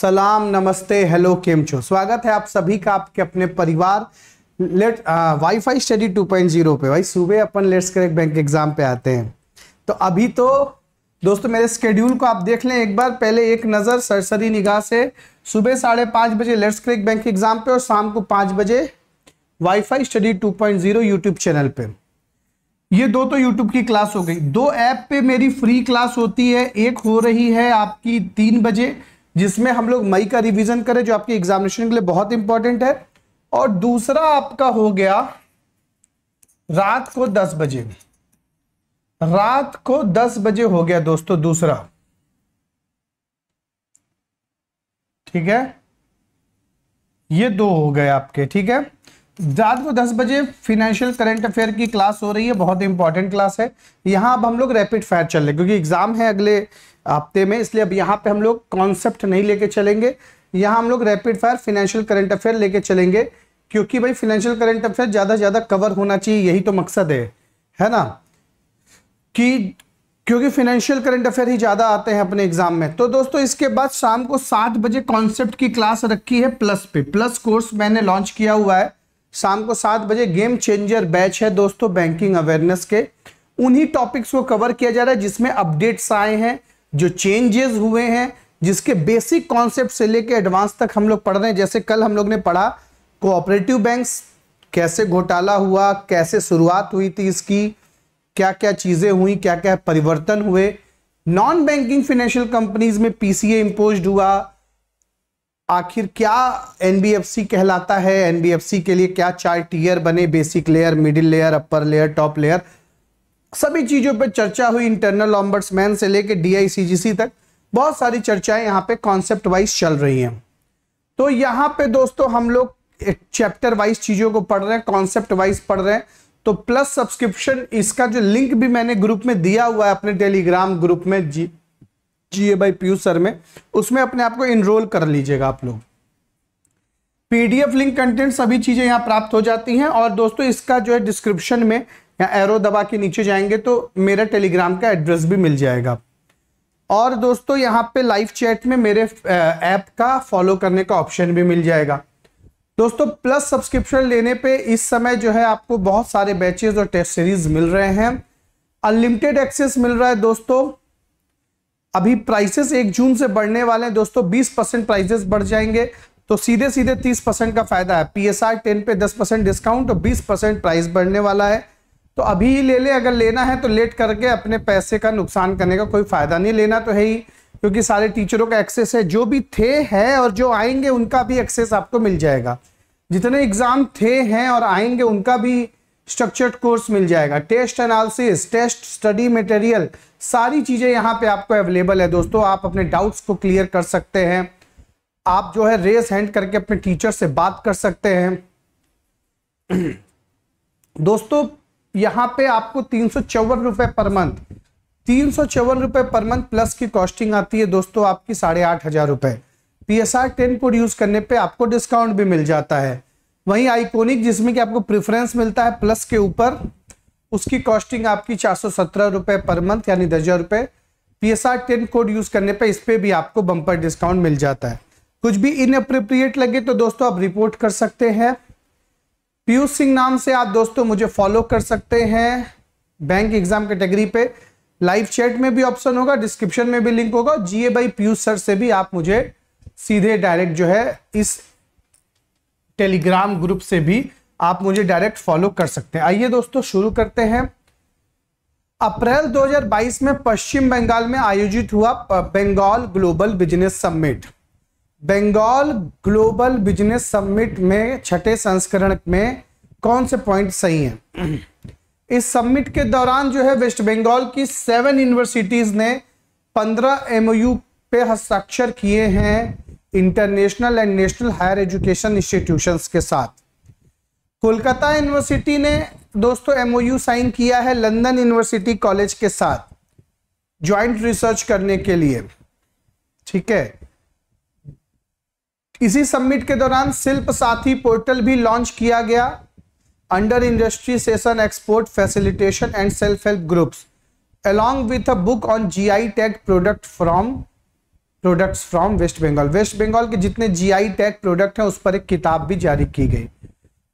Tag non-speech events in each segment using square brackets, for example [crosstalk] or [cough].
सलाम नमस्ते हेलो केमचो स्वागत है आप सभी का आपके अपने परिवार लेट वाईफाई स्टडी 2.0 पे भाई सुबह अपन लेट्स करेक्ट बैंक एग्जाम पे आते हैं तो अभी तो दोस्तों मेरे स्केड्यूल को आप देख लें एक बार पहले एक नज़र सरसरी निगाह से सुबह साढ़े पाँच बजे लेट्स क्रिक बैंक एग्जाम पे और शाम को पाँच बजे वाईफाई स्टडी 2.0 यूट्यूब चैनल पे ये दो तो यूट्यूब की क्लास हो गई दो ऐप पे मेरी फ्री क्लास होती है एक हो रही है आपकी तीन बजे जिसमें हम लोग मई का रिवीजन करें जो आपके एग्जामिनेशन के लिए बहुत इंपॉर्टेंट है और दूसरा आपका हो गया रात को दस बजे रात को दस बजे हो गया दोस्तों दूसरा ठीक है ये दो हो गए आपके ठीक है रात को 10 बजे फिनेंशियल करंट अफेयर की क्लास हो रही है बहुत इंपॉर्टेंट क्लास है यहां अब हम लोग रैपिड फायर चल रहे क्योंकि एग्जाम है अगले हफ्ते में इसलिए अब यहाँ पे हम लोग कॉन्सेप्ट नहीं लेके चलेंगे यहाँ हम लोग rapid fire financial current affair लेके चलेंगे क्योंकि भाई फिनेंशियल करंट अफेयर ज़्यादा से ज़्यादा कवर होना चाहिए यही तो मकसद है है ना कि क्योंकि फिनेंशियल करंट अफेयर ही ज़्यादा आते हैं अपने एग्जाम में तो दोस्तों इसके बाद शाम को सात बजे कॉन्सेप्ट की क्लास रखी है प्लस पे प्लस कोर्स मैंने लॉन्च किया हुआ है शाम को सात बजे गेम चेंजर बैच है दोस्तों बैंकिंग अवेयरनेस के उन्हीं टॉपिक्स को कवर किया जा रहा है जिसमें अपडेट्स आए हैं जो चेंजेस हुए हैं जिसके बेसिक कॉन्सेप्ट से लेके एडवांस तक हम लोग पढ़ रहे हैं जैसे कल हम लोग ने पढ़ा कोऑपरेटिव बैंक्स कैसे घोटाला हुआ कैसे शुरुआत हुई थी इसकी क्या क्या चीज़ें हुई क्या क्या परिवर्तन हुए नॉन बैंकिंग फाइनेंशियल कंपनीज में पीसीए इंपोज हुआ आखिर क्या एनबीएफसी कहलाता है एनबीएफसी के लिए क्या चार टीयर बने basic layer middle layer upper layer top layer सभी चीजों पर चर्चा हुई इंटरनल ऑम्बर्समैन से लेकर डीआईसीजीसी तक बहुत सारी चर्चाएं यहाँ पे कॉन्सेप्ट वाइज चल रही हैं तो यहाँ पे दोस्तों हम लोग चैप्टर वाइज चीजों को पढ़ रहे हैं कॉन्सेप्ट वाइज पढ़ रहे हैं तो प्लस सब्सक्रिप्शन इसका जो लिंक भी मैंने ग्रुप में दिया हुआ है अपने टेलीग्राम ग्रुप में G G A by P U sir में उसमें अपने आप को इनरोल कर लीजिएगा आप लोग पीडीएफ लिंक कंटेंट सभी चीज़ें यहाँ प्राप्त हो जाती हैं और दोस्तों इसका जो है डिस्क्रिप्शन में या एरो दबा के नीचे जाएंगे तो मेरा टेलीग्राम का एड्रेस भी मिल जाएगा और दोस्तों यहाँ पे लाइव चैट में मेरे ऐप का फॉलो करने का ऑप्शन भी मिल जाएगा दोस्तों प्लस सब्सक्रिप्शन लेने पे इस समय जो है आपको बहुत सारे बैचेस और टेस्ट सीरीज मिल रहे हैं अनलिमिटेड एक्सेस मिल रहा है दोस्तों अभी प्राइसेस एक जून से बढ़ने वाले हैं दोस्तों 20 परसेंट प्राइसेस बढ़ जाएंगे तो सीधे सीधे 30 परसेंट का फायदा है आर टेन पे 10 परसेंट डिस्काउंट और 20 परसेंट प्राइस बढ़ने वाला है तो अभी ही ले ले अगर लेना है तो लेट करके अपने पैसे का नुकसान करने का कोई फ़ायदा नहीं लेना तो है ही क्योंकि सारे टीचरों का एक्सेस है जो भी थे है और जो आएंगे उनका भी एक्सेस आपको मिल जाएगा जितने एग्ज़ाम थे हैं और आएंगे उनका भी स्ट्रक्चर्ड कोर्स मिल जाएगा test analysis test study material सारी चीज़ें यहाँ पे आपको अवेलेबल है दोस्तों आप अपने डाउट्स को क्लियर कर सकते हैं आप जो है रेस हैंड करके अपने टीचर से बात कर सकते हैं [clears throat] दोस्तों यहाँ पे आपको तीन सौ चौवन रुपए पर मंथ तीन सौ चौवन रुपए पर मंथ प्लस की कॉस्टिंग आती है दोस्तों आपकी साढ़े आठ हजार रुपए P S R ten code use करने पे आपको डिस्काउंट भी मिल जाता है वहीं आइकोनिक जिसमें कि आपको प्रेफरेंस मिलता है प्लस के ऊपर उसकी कॉस्टिंग आपकी चार सौ सत्रह रुपए पर मंथ यानी दस हजार रुपए P S R ten code use करने पे इस पे भी आपको बंपर डिस्काउंट मिल जाता है कुछ भी इनअप्रोप्रिएट लगे तो दोस्तों आप रिपोर्ट कर सकते हैं पीयूष सिंह नाम से आप दोस्तों मुझे फॉलो कर सकते हैं बैंक एग्जाम कैटेगरी पे लाइव चैट में भी ऑप्शन होगा डिस्क्रिप्शन में भी लिंक होगा जीए बाई पीयूष सर से भी आप मुझे सीधे डायरेक्ट जो है इस टेलीग्राम ग्रुप से भी आप मुझे डायरेक्ट फॉलो कर सकते हैं आइए दोस्तों शुरू करते हैं अप्रैल 2022 में पश्चिम बंगाल में आयोजित हुआ Bengal Global Business Summit Bengal Global Business Summit में छठे संस्करण में कौन से पॉइंट सही हैं इस समिट के दौरान जो है वेस्ट बंगाल की सेवन यूनिवर्सिटीज़ ने पंद्रह एमओयू पे हस्ताक्षर किए हैं international and national higher education institutions के साथ कोलकाता यूनिवर्सिटी ने दोस्तों एमओयू साइन किया है लंदन यूनिवर्सिटी कॉलेज के साथ ज्वाइंट रिसर्च करने के लिए ठीक है इसी समिट के दौरान शिल्प साथी पोर्टल भी लॉन्च किया गया under industry session export facilitation and self help groups along with a book on GI tag product from products from West Bengal West Bengal के जितने जीआई टैग प्रोडक्ट हैं उस पर एक किताब भी जारी की गई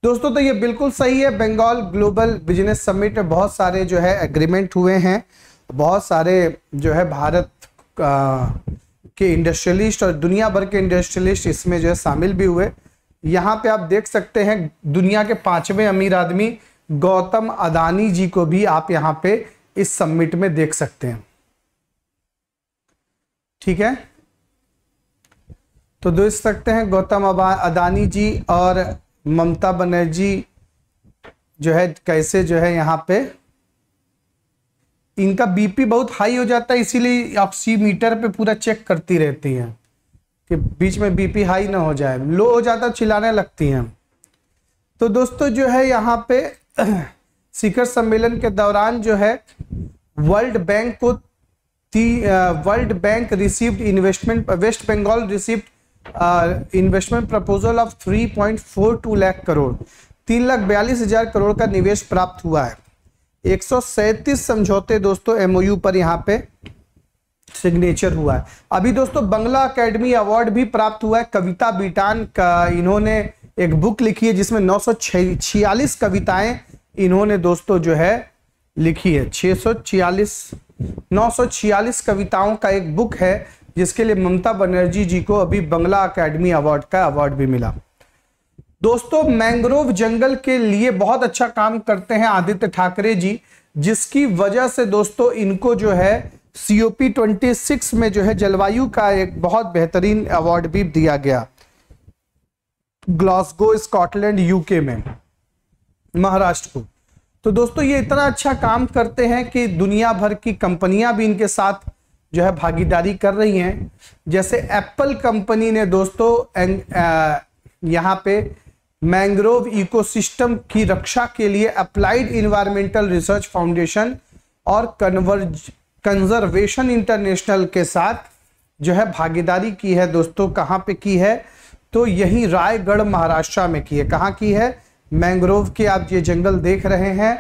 दोस्तों तो ये बिल्कुल सही है बंगाल ग्लोबल बिजनेस समिट में बहुत सारे जो है एग्रीमेंट हुए हैं बहुत सारे जो है भारत के इंडस्ट्रियलिस्ट और दुनिया भर के इंडस्ट्रियलिस्ट इसमें जो है शामिल भी हुए यहाँ पे आप देख सकते हैं दुनिया के पांचवें अमीर आदमी गौतम अदानी जी को भी आप यहाँ पे इस सम्मिट में देख सकते हैं ठीक है तो देख सकते हैं गौतम अदानी जी और ममता बनर्जी जो है कैसे जो है यहाँ पे इनका बीपी बहुत हाई हो जाता है इसीलिए ऑक्सीमीटर पे पूरा चेक करती रहती हैं कि बीच में बीपी हाई ना हो जाए लो हो जाता चिल्लाने लगती हैं तो दोस्तों जो है यहाँ पे [clears throat] शिखर सम्मेलन के दौरान जो है वर्ल्ड बैंक को World Bank received investment West Bengal received investment proposal of two lakh crore तीन लाख बयालीस हजार करोड़ का निवेश प्राप्त हुआ है एक समझौते दोस्तों एमओयू पर यहाँ पे सिग्नेचर हुआ है अभी दोस्तों बंगला एकेडमी अवार्ड भी प्राप्त हुआ है कविता बीटान का इन्होंने एक बुक लिखी है जिसमें नौ कविताएं इन्होंने दोस्तों जो है लिखी है छह सौ कविताओं का एक बुक है जिसके लिए ममता बनर्जी जी को अभी बंगला एकेडमी अवार्ड का अवार्ड भी मिला दोस्तों मैंग्रोव जंगल के लिए बहुत अच्छा काम करते हैं आदित्य ठाकरे जी जिसकी वजह से दोस्तों इनको जो है सीओपी ट्वेंटी सिक्स में जो है जलवायु का एक बहुत बेहतरीन अवार्ड भी दिया गया ग्लासगो स्कॉटलैंड यूके में महाराष्ट्र को तो दोस्तों ये इतना अच्छा काम करते हैं कि दुनिया भर की कंपनियां भी इनके साथ जो है भागीदारी कर रही हैं जैसे एप्पल कंपनी ने दोस्तों यहाँ पे मैंग्रोव इकोसिस्टम की रक्षा के लिए अप्लाइड इन्वायरमेंटल रिसर्च फाउंडेशन और कन्वर्ज कंजर्वेशन इंटरनेशनल के साथ जो है भागीदारी की है दोस्तों कहाँ पे की है तो यही रायगढ़ महाराष्ट्र में की है कहाँ की है मैंग्रोव के आप ये जंगल देख रहे हैं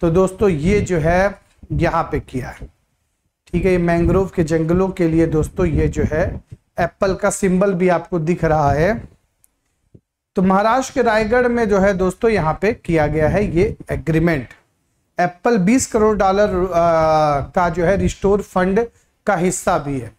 तो दोस्तों ये जो है यहाँ पे किया है ठीक है ये मैंग्रोव के जंगलों के लिए दोस्तों ये जो है एप्पल का सिंबल भी आपको दिख रहा है तो महाराष्ट्र के रायगढ़ में जो है दोस्तों यहाँ पे किया गया है ये एग्रीमेंट एप्पल 20 करोड़ डॉलर का जो है रिस्टोर फंड का हिस्सा भी है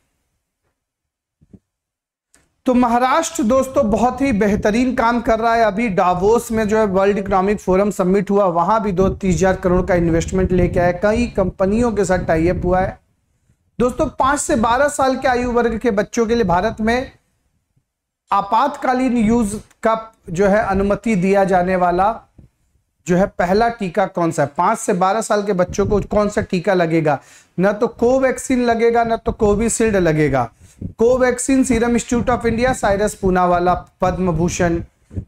तो महाराष्ट्र दोस्तों बहुत ही बेहतरीन काम कर रहा है अभी डावोस में जो है वर्ल्ड इकोनॉमिक फोरम सबमिट हुआ वहां भी दो तीस हजार करोड़ का इन्वेस्टमेंट लेके आया कई कंपनियों के साथ टाइप हुआ है दोस्तों पांच से बारह साल के आयु वर्ग के बच्चों के लिए भारत में आपातकालीन यूज का जो है अनुमति दिया जाने वाला जो है पहला टीका कौन सा है पांच से बारह साल के बच्चों को कौन सा टीका लगेगा ना तो कोवैक्सीन लगेगा ना तो कोविशील्ड लगेगा Covaxin Serum Institute of India Cyrus Poonawalla Padma Bhushan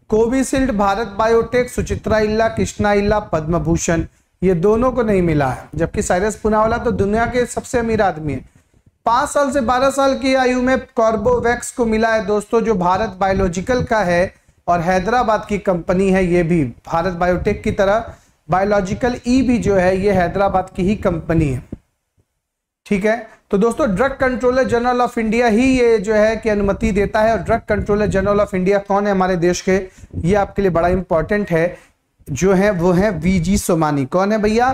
Covishield Bharat Biotech Suchitra Ella Krishna इल्ला पद्म भूषण ये दोनों को नहीं मिला है जबकि साइरस पूनावाला तो दुनिया के सबसे अमीर आदमी है पांच साल से बारह साल की आयु में कॉर्बोवैक्स को मिला है दोस्तों जो भारत बायोलॉजिकल का है और हैदराबाद की कंपनी है ये भी भारत बायोटेक की तरह बायोलॉजिकल ई e भी जो है ये हैदराबाद की ही कंपनी है ठीक है तो दोस्तों Drug Controller General of India ही ये जो है कि अनुमति देता है और Drug Controller General of India कौन है हमारे देश के ये आपके लिए बड़ा इंपॉर्टेंट है जो है वो है वी जी सोमानी कौन है भैया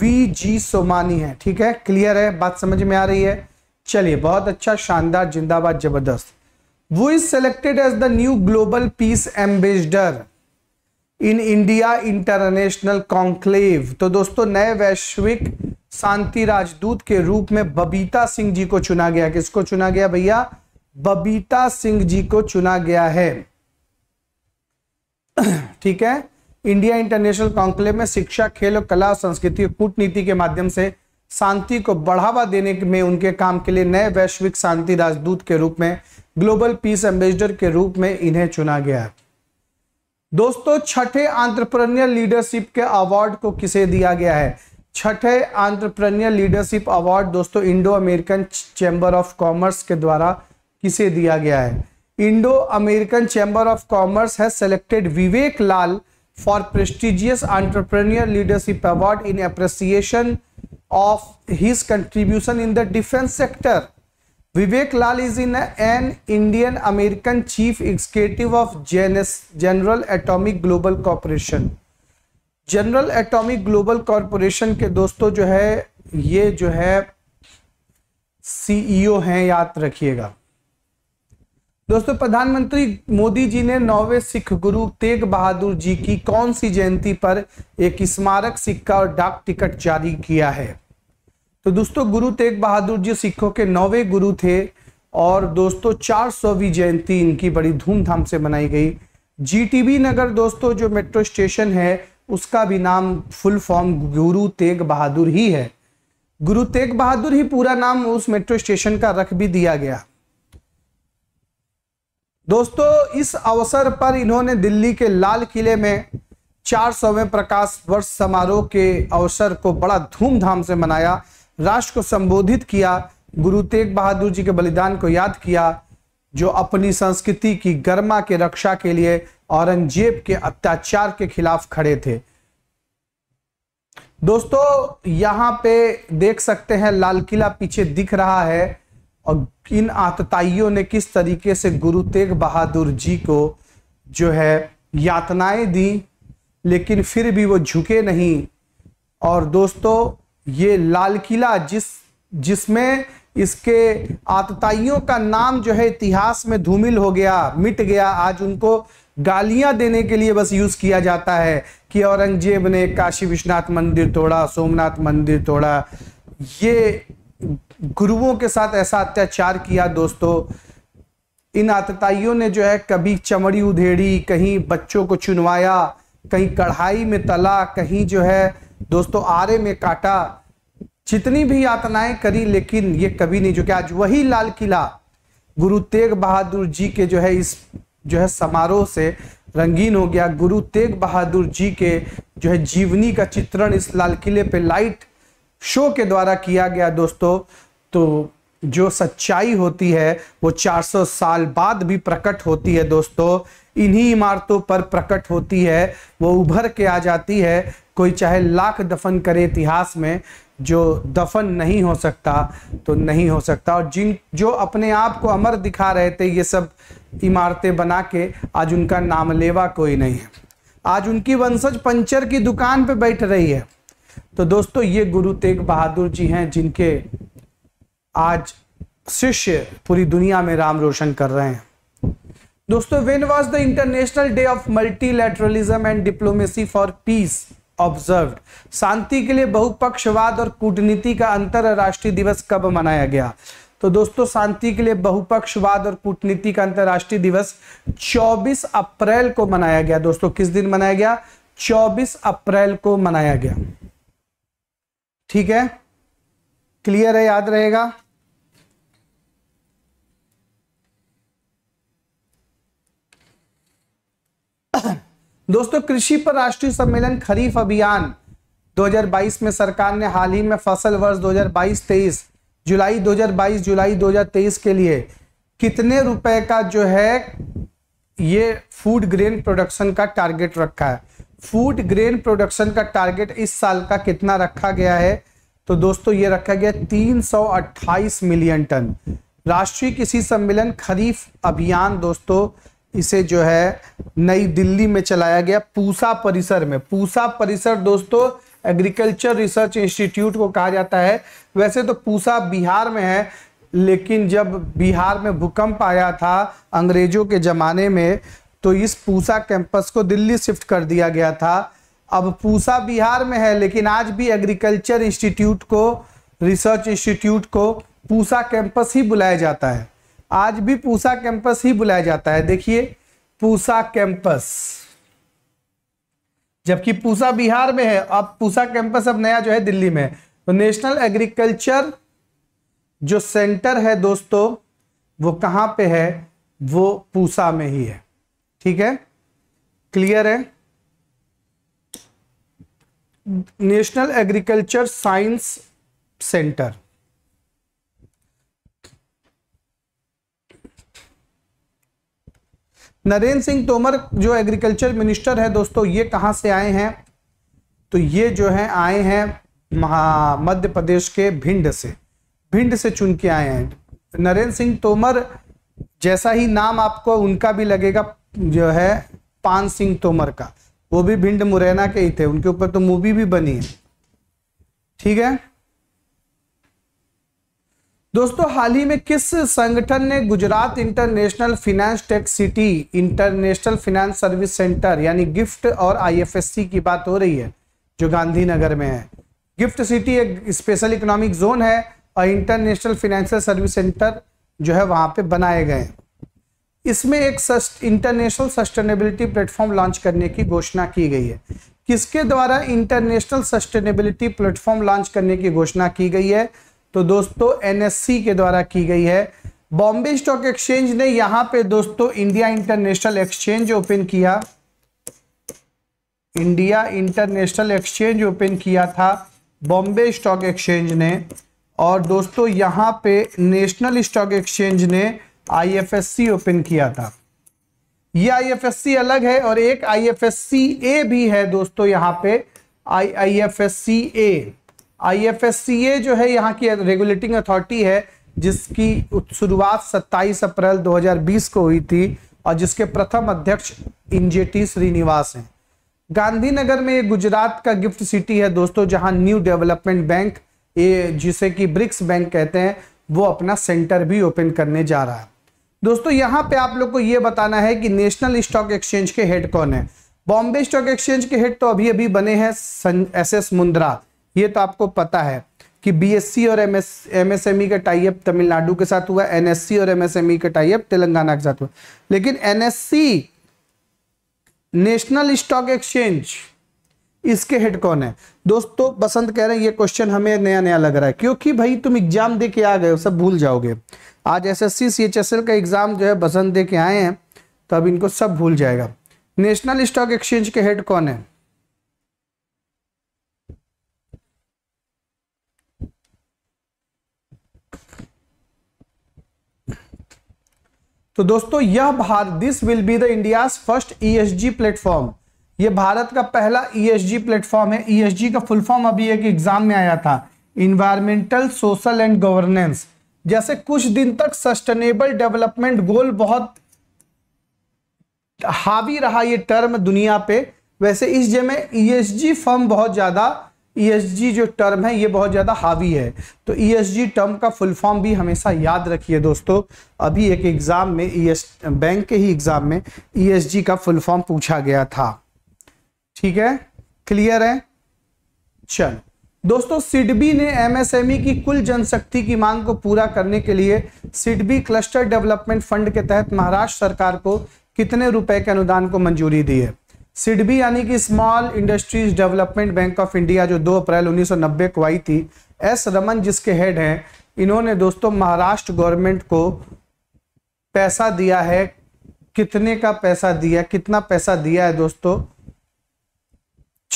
वी जी सोमानी है ठीक है क्लियर है बात समझ में आ रही है चलिए बहुत अच्छा शानदार जिंदाबाद जबरदस्त वो is selected as the new global peace ambassador in India international conclave तो दोस्तों नए वैश्विक शांति राजदूत के रूप में बबीता सिंह जी को चुना गया किसको चुना गया भैया बबीता सिंह जी को चुना गया है ठीक है इंडिया इंटरनेशनल कॉन्क्लेव में शिक्षा खेल और कला और संस्कृति और कूटनीति के माध्यम से शांति को बढ़ावा देने में उनके काम के लिए नए वैश्विक शांति राजदूत के रूप में ग्लोबल पीस एम्बेसडर के रूप में इन्हें चुना गया दोस्तों छठे आंट्रप्रनियर लीडरशिप के अवार्ड को किसे दिया गया है छठे आंट्रप्रनियर लीडरशिप अवार्ड दोस्तों Indo American Chamber of Commerce के द्वारा किसे दिया गया है Indo American Chamber of Commerce है selected Vivek Lal for prestigious entrepreneur leadership award in appreciation of his contribution in the defense sector. Vivek Lal is in a, an Indian American chief executive of GNS, General Atomic Global Corporation. General Atomic Global Corporation के दोस्तों जो है ये जो है CEO हैं याद रखिएगा दोस्तों प्रधानमंत्री मोदी जी ने नौवे सिख गुरु तेग बहादुर जी की कौन सी जयंती पर एक स्मारक सिक्का और डाक टिकट जारी किया है तो दोस्तों गुरु तेग बहादुर जी सिखों के नौवे गुरु थे और दोस्तों चार सौवीं जयंती इनकी बड़ी धूमधाम से मनाई गई जीटीबी नगर दोस्तों जो मेट्रो स्टेशन है उसका भी नाम फुल फॉर्म गुरु तेग बहादुर ही है गुरु तेग बहादुर ही पूरा नाम उस मेट्रो स्टेशन का रख भी दिया गया दोस्तों इस अवसर पर इन्होंने दिल्ली के लाल किले में चार सौवें प्रकाश वर्ष समारोह के अवसर को बड़ा धूमधाम से मनाया राष्ट्र को संबोधित किया गुरु तेग बहादुर जी के बलिदान को याद किया जो अपनी संस्कृति की गर्मा के रक्षा के लिए औरंगजेब के अत्याचार के खिलाफ खड़े थे दोस्तों यहाँ पे देख सकते हैं लाल किला पीछे दिख रहा है और इन आतताइयों ने किस तरीके से गुरु तेग बहादुर जी को जो है यातनाएं दी लेकिन फिर भी वो झुके नहीं और दोस्तों ये लाल किला जिस जिसमें इसके आतताइयों का नाम जो है इतिहास में धूमिल हो गया मिट गया आज उनको गालियां देने के लिए बस यूज किया जाता है कि औरंगजेब ने काशी विश्वनाथ मंदिर तोड़ा सोमनाथ मंदिर तोड़ा ये गुरुओं के साथ ऐसा अत्याचार किया दोस्तों इन आतताइयों ने जो है कभी चमड़ी उधेड़ी कहीं बच्चों को चुनवाया कहीं कढ़ाई में तला कहीं जो है दोस्तों आरे में काटा जितनी भी यातनाएं करी लेकिन ये कभी नहीं जो कि आज वही लाल किला गुरु तेग बहादुर जी के जो है इस जो है समारोह से रंगीन हो गया गुरु तेग बहादुर जी के जो है जीवनी का चित्रण इस लाल किले पे लाइट शो के द्वारा किया गया दोस्तों तो जो सच्चाई होती है वो 400 साल बाद भी प्रकट होती है दोस्तों इन्हीं इमारतों पर प्रकट होती है वो उभर के आ जाती है कोई चाहे लाख दफन करे इतिहास में जो दफन नहीं हो सकता तो नहीं हो सकता और जिन जो अपने आप को अमर दिखा रहे थे ये सब इमारतें बना के आज उनका नाम लेवा कोई नहीं है आज उनकी वंशज पंचर की दुकान पे बैठ रही है तो दोस्तों ये गुरु तेग बहादुर जी हैं जिनके आज शिष्य पूरी दुनिया में राम रोशन कर रहे हैं दोस्तों when was the international day of multilateralism and diplomacy for peace observe शांति के लिए बहुपक्षवाद और कूटनीति का अंतरराष्ट्रीय दिवस कब मनाया गया तो दोस्तों शांति के लिए बहुपक्षवाद और कूटनीति का अंतर्राष्ट्रीय दिवस 24 अप्रैल को मनाया गया दोस्तों किस दिन मनाया गया 24 अप्रैल को मनाया गया ठीक है क्लियर है याद रहेगा दोस्तों कृषि पर राष्ट्रीय सम्मेलन खरीफ अभियान 2022 में सरकार ने हाल ही में फसल वर्ष 2022-23 जुलाई 2022 जुलाई 2023 के लिए कितने रुपए का जो है ये फूड ग्रेन प्रोडक्शन का टारगेट रखा है फूड ग्रेन प्रोडक्शन का टारगेट इस साल का कितना रखा गया है तो दोस्तों ये रखा गया 328 मिलियन टन राष्ट्रीय कृषि सम्मेलन खरीफ अभियान दोस्तों इसे जो है नई दिल्ली में चलाया गया पूसा परिसर में पूसा परिसर दोस्तों एग्रीकल्चर रिसर्च इंस्टीट्यूट को कहा जाता है वैसे तो पूसा बिहार में है लेकिन जब बिहार में भूकंप आया था अंग्रेजों के ज़माने में तो इस पूसा कैंपस को दिल्ली शिफ्ट कर दिया गया था अब पूसा बिहार में है लेकिन आज भी एग्रीकल्चर इंस्टीट्यूट को रिसर्च इंस्टीट्यूट को पूसा कैंपस ही बुलाया जाता है आज भी पूसा कैंपस ही बुलाया जाता है देखिए पूसा कैंपस जबकि पूसा बिहार में है अब पूसा कैंपस अब नया जो है दिल्ली में तो नेशनल एग्रीकल्चर जो सेंटर है दोस्तों वो कहां पे है वो पूसा में ही है ठीक है क्लियर है national agriculture science centre Narendra Singh Tomar जो एग्रीकल्चर मिनिस्टर है दोस्तों ये कहाँ से आए हैं तो ये जो है आए हैं मध्य प्रदेश के भिंड से भिंड से चुन के आए हैं नरेंद्र सिंह तोमर जैसा ही नाम आपको उनका भी लगेगा जो है पान सिंह तोमर का वो भी भिंड मुरैना के ही थे उनके ऊपर तो मूवी भी बनी है ठीक है दोस्तों हाल ही में किस संगठन ने Gujarat international finance tech city international finance service centre यानी गिफ्ट और आईएफएससी की बात हो रही है जो गांधीनगर में है गिफ्ट सिटी एक स्पेशल इकोनॉमिक जोन है और इंटरनेशनल फिनेंशियल सर्विस सेंटर जो है वहां पे बनाए गए हैं इसमें एक इंटरनेशनल सस्टेनेबिलिटी प्लेटफॉर्म लॉन्च करने की घोषणा की गई है किसके द्वारा इंटरनेशनल सस्टेनेबिलिटी प्लेटफॉर्म लॉन्च करने की घोषणा की गई है तो दोस्तों एनएससी के द्वारा की गई है बॉम्बे स्टॉक एक्सचेंज ने यहां पे दोस्तों इंडिया इंटरनेशनल एक्सचेंज ओपन किया इंडिया इंटरनेशनल एक्सचेंज ओपन किया था बॉम्बे स्टॉक एक्सचेंज ने और दोस्तों यहां पे नेशनल स्टॉक एक्सचेंज ने आईएफएससी ओपन किया था ये आईएफएससी अलग है और एक आईएफएससी ए भी है दोस्तों यहां पे आई एफ एस सी ए आई जो है यहाँ की रेगुलेटिंग अथॉरिटी है जिसकी शुरुआत 27 अप्रैल 2020 को हुई थी और जिसके प्रथम अध्यक्ष इंजेटी श्रीनिवास हैं गांधीनगर में गुजरात का गिफ्ट सिटी है दोस्तों जहां न्यू डेवलपमेंट बैंक ये जिसे कि ब्रिक्स बैंक कहते हैं वो अपना सेंटर भी ओपन करने जा रहा है दोस्तों यहाँ पे आप लोग को ये बताना है कि नेशनल स्टॉक एक्सचेंज के हेड कौन है बॉम्बे स्टॉक एक्सचेंज के हेड तो अभी अभी बने हैं एस एस मुंद्रा ये तो आपको पता है कि बीएससी और एम एमएसएमई e का टाइप तमिलनाडु के साथ हुआ एनएससी और एमएसएमई e का टाइप तेलंगाना के साथ हुआ लेकिन एनएससी नेशनल स्टॉक एक्सचेंज इसके हेड कौन है दोस्तों बसंत कह रहे हैं ये क्वेश्चन हमें नया नया लग रहा है क्योंकि भाई तुम एग्जाम दे के आ गए हो सब भूल जाओगे आज एसएससी सीएचएसएल का एग्जाम जो है बसंत दे के आए हैं तो अब इनको सब भूल जाएगा नेशनल स्टॉक एक्सचेंज के हेड कौन है तो दोस्तों यह Bharat this will be the India first e platform यह भारत का पहला ई e प्लेटफॉर्म है ई e का फुल फॉर्म अभी एक एग्जाम में आया था इन्वायरमेंटल सोशल एंड गवर्नेंस जैसे कुछ दिन तक सस्टेनेबल डेवलपमेंट गोल बहुत हावी रहा यह टर्म दुनिया पे वैसे इस ई में ई e फर्म बहुत ज़्यादा ईएसजी e जो टर्म है ये बहुत ज़्यादा हावी है तो ईएसजी e टर्म का फुल फॉर्म भी हमेशा याद रखिए दोस्तों अभी एक एग्ज़ाम में ई e बैंक के ही एग्ज़ाम में ईएसजी का फुल फॉर्म पूछा गया था ठीक है क्लियर है चल दोस्तों सिडबी ने एमएसएमई की कुल जनशक्ति की मांग को पूरा करने के लिए सिडबी क्लस्टर डेवलपमेंट फंड के तहत महाराष्ट्र सरकार को कितने रुपए के अनुदान को मंजूरी दी है सिडबी यानी कि Small Industries Development Bank of India जो 2 अप्रैल 1990 को आई थी एस रमन जिसके हेड हैं इन्होंने दोस्तों महाराष्ट्र गवर्नमेंट को पैसा दिया है कितने का पैसा दिया कितना पैसा दिया है दोस्तों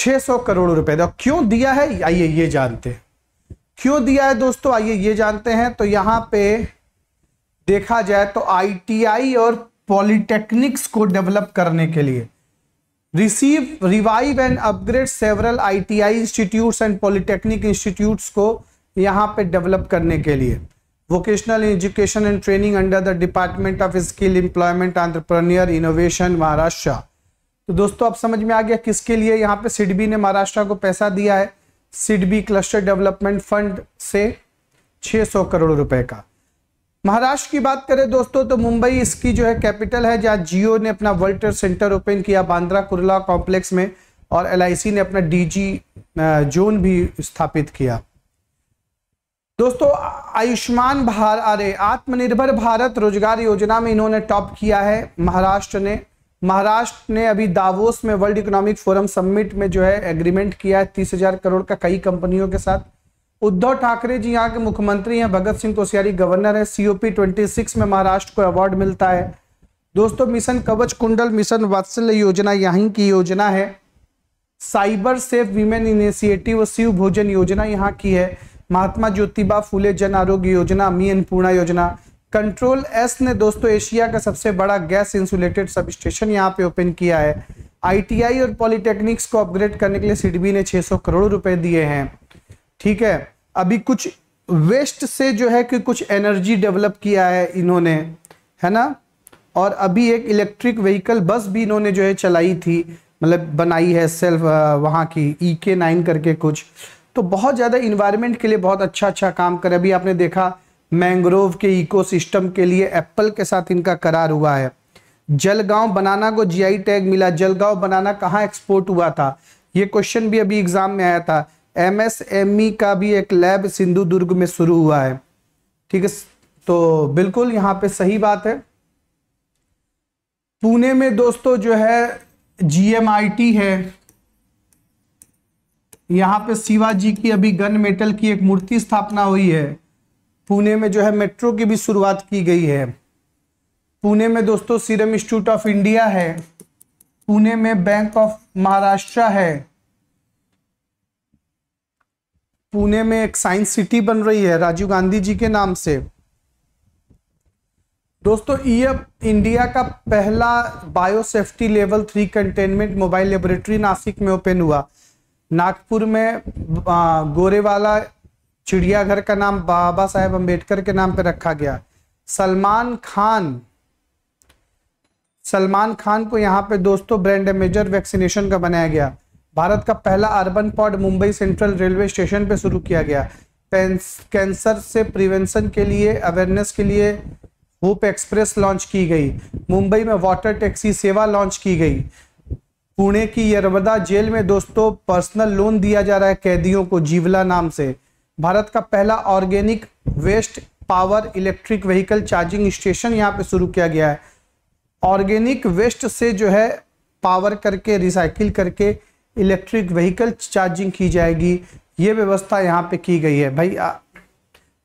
600 करोड़ रुपए तो क्यों दिया है आइए ये जानते क्यों दिया है दोस्तों आइए ये जानते हैं तो यहाँ पे देखा जाए तो आईटीआई और पॉलिटेक्निक्स को डेवलप करने के लिए receive revive and upgrade several ITI institutes and polytechnic institutes को यहाँ पे डेवलप करने के लिए vocational education and training under the department of skill employment entrepreneur innovation Maharashtra तो दोस्तों अब समझ में आ गया किसके लिए यहाँ पे सिडबी ने महाराष्ट्र को पैसा दिया है सिडबी क्लस्टर डेवलपमेंट फंड से 600 करोड़ रुपए का महाराष्ट्र की बात करें दोस्तों तो मुंबई इसकी जो है कैपिटल है जहां जियो ने अपना वर्ल्ड ट्रेड सेंटर ओपन किया बांद्रा कुर्ला कॉम्प्लेक्स में और एल ने अपना डीजी जोन भी स्थापित किया दोस्तों आयुष्मान भारत अरे आत्मनिर्भर भारत रोजगार योजना में इन्होंने टॉप किया है महाराष्ट्र ने महाराष्ट्र ने अभी दावोस में वर्ल्ड इकोनॉमिक फोरम समिट में जो है एग्रीमेंट किया है तीस हजार करोड़ का कई कंपनियों के साथ उद्धव ठाकरे जी यहाँ के मुख्यमंत्री हैं भगत सिंह कोश्यारी गवर्नर है सीओपी सिक्स में महाराष्ट्र को अवार्ड मिलता है दोस्तों मिशन कवच कुंडल मिशन वात्सल्य योजना यहाँ की योजना है cyber safe women initiative Shiv Bhojan योजना यहाँ की है महात्मा ज्योतिबा फूले जन आरोग्य योजना मी अन्नपूर्णा योजना कंट्रोल एस ने दोस्तों एशिया का सबसे बड़ा गैस इंसुलेटेड सब स्टेशन यहाँ पे ओपन किया है आईटीआई और पॉलिटेक्निक्स को अपग्रेड करने के लिए सिडबी ने 600 करोड़ रुपए दिए हैं ठीक है अभी कुछ वेस्ट से जो है कि कुछ एनर्जी डेवलप किया है इन्होंने है ना और अभी एक इलेक्ट्रिक व्हीकल बस भी इन्होंने जो है चलाई थी मतलब बनाई है सेल्फ वहाँ की ई के नाइन करके कुछ तो बहुत ज़्यादा इन्वायरमेंट के लिए बहुत अच्छा अच्छा काम कर अभी आपने देखा मैंग्रोव के इकोसिस्टम के लिए एप्पल के साथ इनका करार हुआ है जलगांव बनाना को जीआई टैग मिला जलगांव बनाना कहाँ एक्सपोर्ट हुआ था ये क्वेश्चन भी अभी एग्जाम में आया था एमएसएमई e का भी एक लैब सिंधु दुर्ग में शुरू हुआ है ठीक है तो बिल्कुल यहाँ पे सही बात है पुणे में दोस्तों जो है जीएमआईटी है यहाँ पे शिवाजी की अभी गन मेटल की एक मूर्ति स्थापना हुई है पुणे में जो है मेट्रो की भी शुरुआत की गई है पुणे में दोस्तों सीरम इंस्टीट्यूट ऑफ इंडिया है पुणे में बैंक ऑफ महाराष्ट्र है पुणे में एक साइंस सिटी बन रही है राजीव गांधी जी के नाम से दोस्तों ये इंडिया का पहला bio safety level three containment mobile laboratory Nashik में ओपन हुआ नागपुर में गोरेवाला चिड़ियाघर का नाम बाबा साहेब अम्बेडकर के नाम पर रखा गया सलमान खान सलमान खान को यहाँ पे दोस्तों ब्रांड एमेजर वैक्सीनेशन का बनाया गया भारत का पहला urban pod Mumbai Central railway station पे शुरू किया गया कैंसर से प्रिवेंशन के लिए अवेयरनेस के लिए होप एक्सप्रेस लॉन्च की गई मुंबई में वाटर टैक्सी सेवा लॉन्च की गई पुणे की यरवदा जेल में दोस्तों पर्सनल लोन दिया जा रहा है कैदियों को जीवला नाम से भारत का पहला organic waste power electric vehicle charging station यहाँ पे शुरू किया गया है ऑर्गेनिक वेस्ट से जो है पावर करके रिसाइकिल करके इलेक्ट्रिक व्हीकल चार्जिंग की जाएगी ये व्यवस्था यहाँ पे की गई है भाई आ,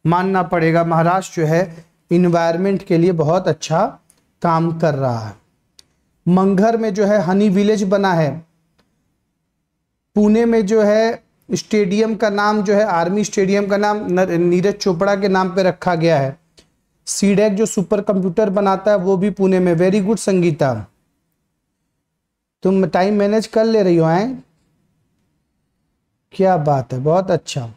मानना पड़ेगा महाराष्ट्र जो है इन्वायरमेंट के लिए बहुत अच्छा काम कर रहा है मंगहर में जो है हनी विलेज बना है पुणे में जो है स्टेडियम का नाम जो है आर्मी स्टेडियम का नाम नीरज चोपड़ा के नाम पे रखा गया है सीडेक जो सुपर कंप्यूटर बनाता है वो भी पुणे में वेरी गुड संगीता तुम टाइम मैनेज कर ले रही हो आए क्या बात है बहुत अच्छा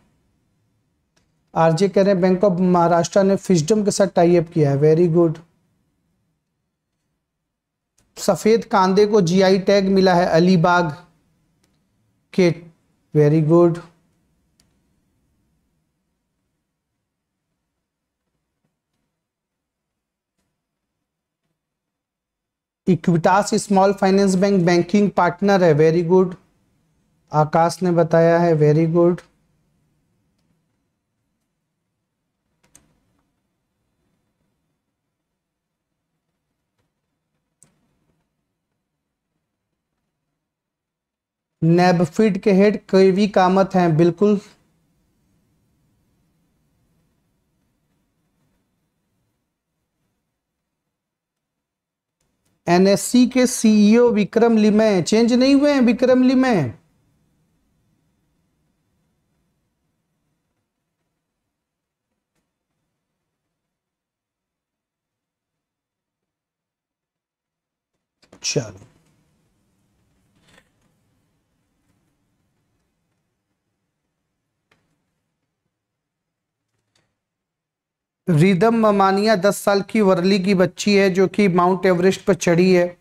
आरजे कह रहे हैं बैंक ऑफ महाराष्ट्र ने फिजडम के साथ टाइप किया है वेरी गुड सफ़ेद कांदे को जीआई टैग मिला है अलीबाग के very good Equitas Small Finance Bank banking partner है वेरी गुड आकाश ने बताया है वेरी गुड नेबफिड के हेड भी कामत हैं बिल्कुल एनएससी के CEO e Vikram Limaye change नहीं हुए हैं विक्रम लिमे चलो रिदम ममानिया दस साल की वर्ली की बच्ची है जो कि माउंट एवरेस्ट पर चढ़ी है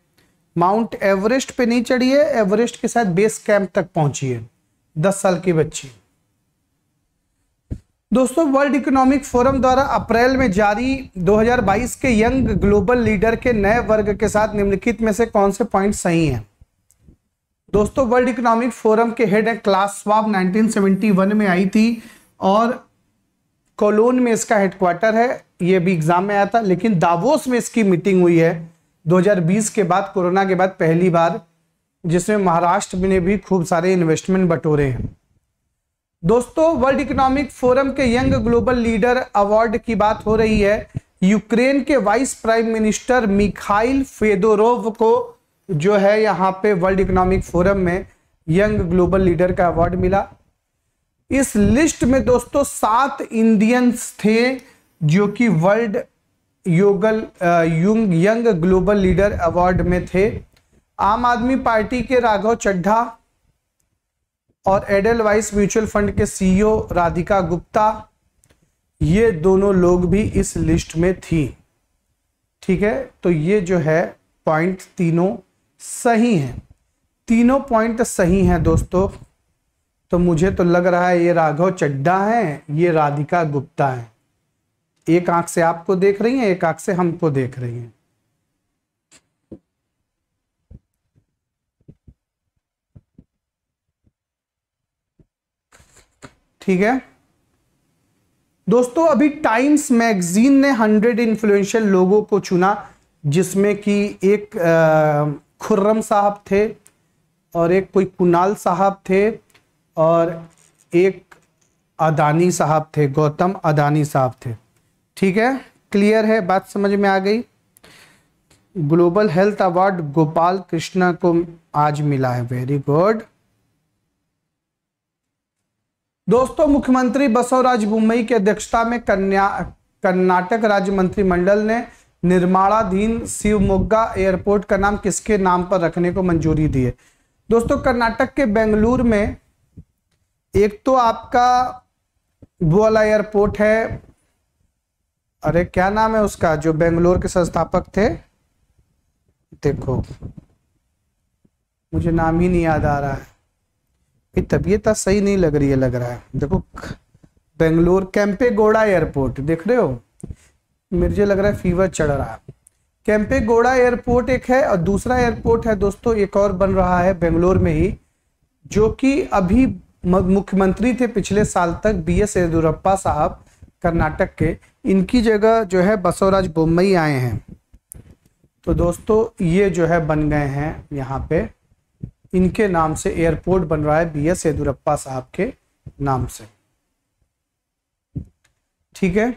माउंट एवरेस्ट पे नहीं चढ़ी है एवरेस्ट के साथ बेस कैंप तक पहुंची है दस साल की बच्ची दोस्तों वर्ल्ड इकोनॉमिक फोरम द्वारा अप्रैल में जारी 2022 के यंग ग्लोबल लीडर के नए वर्ग के साथ निम्नलिखित में से कौन से पॉइंट सही हैं दोस्तों वर्ल्ड इकोनॉमिक फोरम के हेड है क्लास स्वाब 1971 में आई थी और कोलोन में इसका हेडक्वार्टर है ये भी एग्जाम में आया था लेकिन दावोस में इसकी मीटिंग हुई है 2020 के बाद कोरोना के बाद पहली बार जिसमें महाराष्ट्र ने भी खूब सारे इन्वेस्टमेंट बटोरे हैं दोस्तों वर्ल्ड इकोनॉमिक फोरम के यंग ग्लोबल लीडर अवार्ड की बात हो रही है यूक्रेन के vice prime minister Mykhailo Fedorov को जो है यहाँ पे वर्ल्ड इकोनॉमिक फोरम में यंग ग्लोबल लीडर का अवार्ड मिला इस लिस्ट में दोस्तों सात इंडियंस थे जो कि वर्ल्ड योगल young young global leader award में थे आम आदमी पार्टी के राघव चड्ढा और Edelweiss mutual fund CEO CEO e Radhika Gupta ये दोनों लोग भी इस लिस्ट में थी ठीक है तो ये जो है पॉइंट तीनों सही हैं तीनों पॉइंट सही हैं दोस्तों तो मुझे तो लग रहा है ये राघव चड्डा है ये राधिका गुप्ता है एक आंख से आपको देख रही है एक आंख से हमको देख रही है ठीक है दोस्तों अभी टाइम्स मैगजीन ने हंड्रेड इन्फ्लुएंशियल लोगों को चुना जिसमें कि एक खुर्रम साहब थे और एक कोई कुनाल साहब थे और एक अदानी साहब थे गौतम अदानी साहब थे ठीक है क्लियर है बात समझ में आ गई global health award Gopal Krishna को आज मिला है वेरी गुड दोस्तों मुख्यमंत्री बसवराज बुम्बई की अध्यक्षता में कन्या कर्नाटक राज्य मंत्रिमंडल ने निर्माणाधीन शिवमोग्गा एयरपोर्ट का नाम किसके नाम पर रखने को मंजूरी दी है दोस्तों कर्नाटक के बेंगलुरु में एक तो आपका वो वाला एयरपोर्ट है अरे क्या नाम है उसका जो बेंगलोर के संस्थापक थे देखो मुझे नाम ही नहीं याद आ रहा है ये तबीयत सही नहीं लग रही है लग रहा है देखो बेंगलोर कैंपे गोड़ा एयरपोर्ट देख रहे हो मुझे लग रहा है फीवर चढ़ रहा है कैंपे गोड़ा एयरपोर्ट एक है और दूसरा एयरपोर्ट है दोस्तों एक और बन रहा है बेंगलोर में ही जो कि अभी मुख्यमंत्री थे पिछले साल तक बी एस येदुरप्पा साहब कर्नाटक के इनकी जगह जो है बसवराज बोम्बई आए हैं तो दोस्तों ये जो है बन गए हैं यहाँ पे इनके नाम से एयरपोर्ट बन रहा है बी एस येदुरप्पा साहब के नाम से ठीक है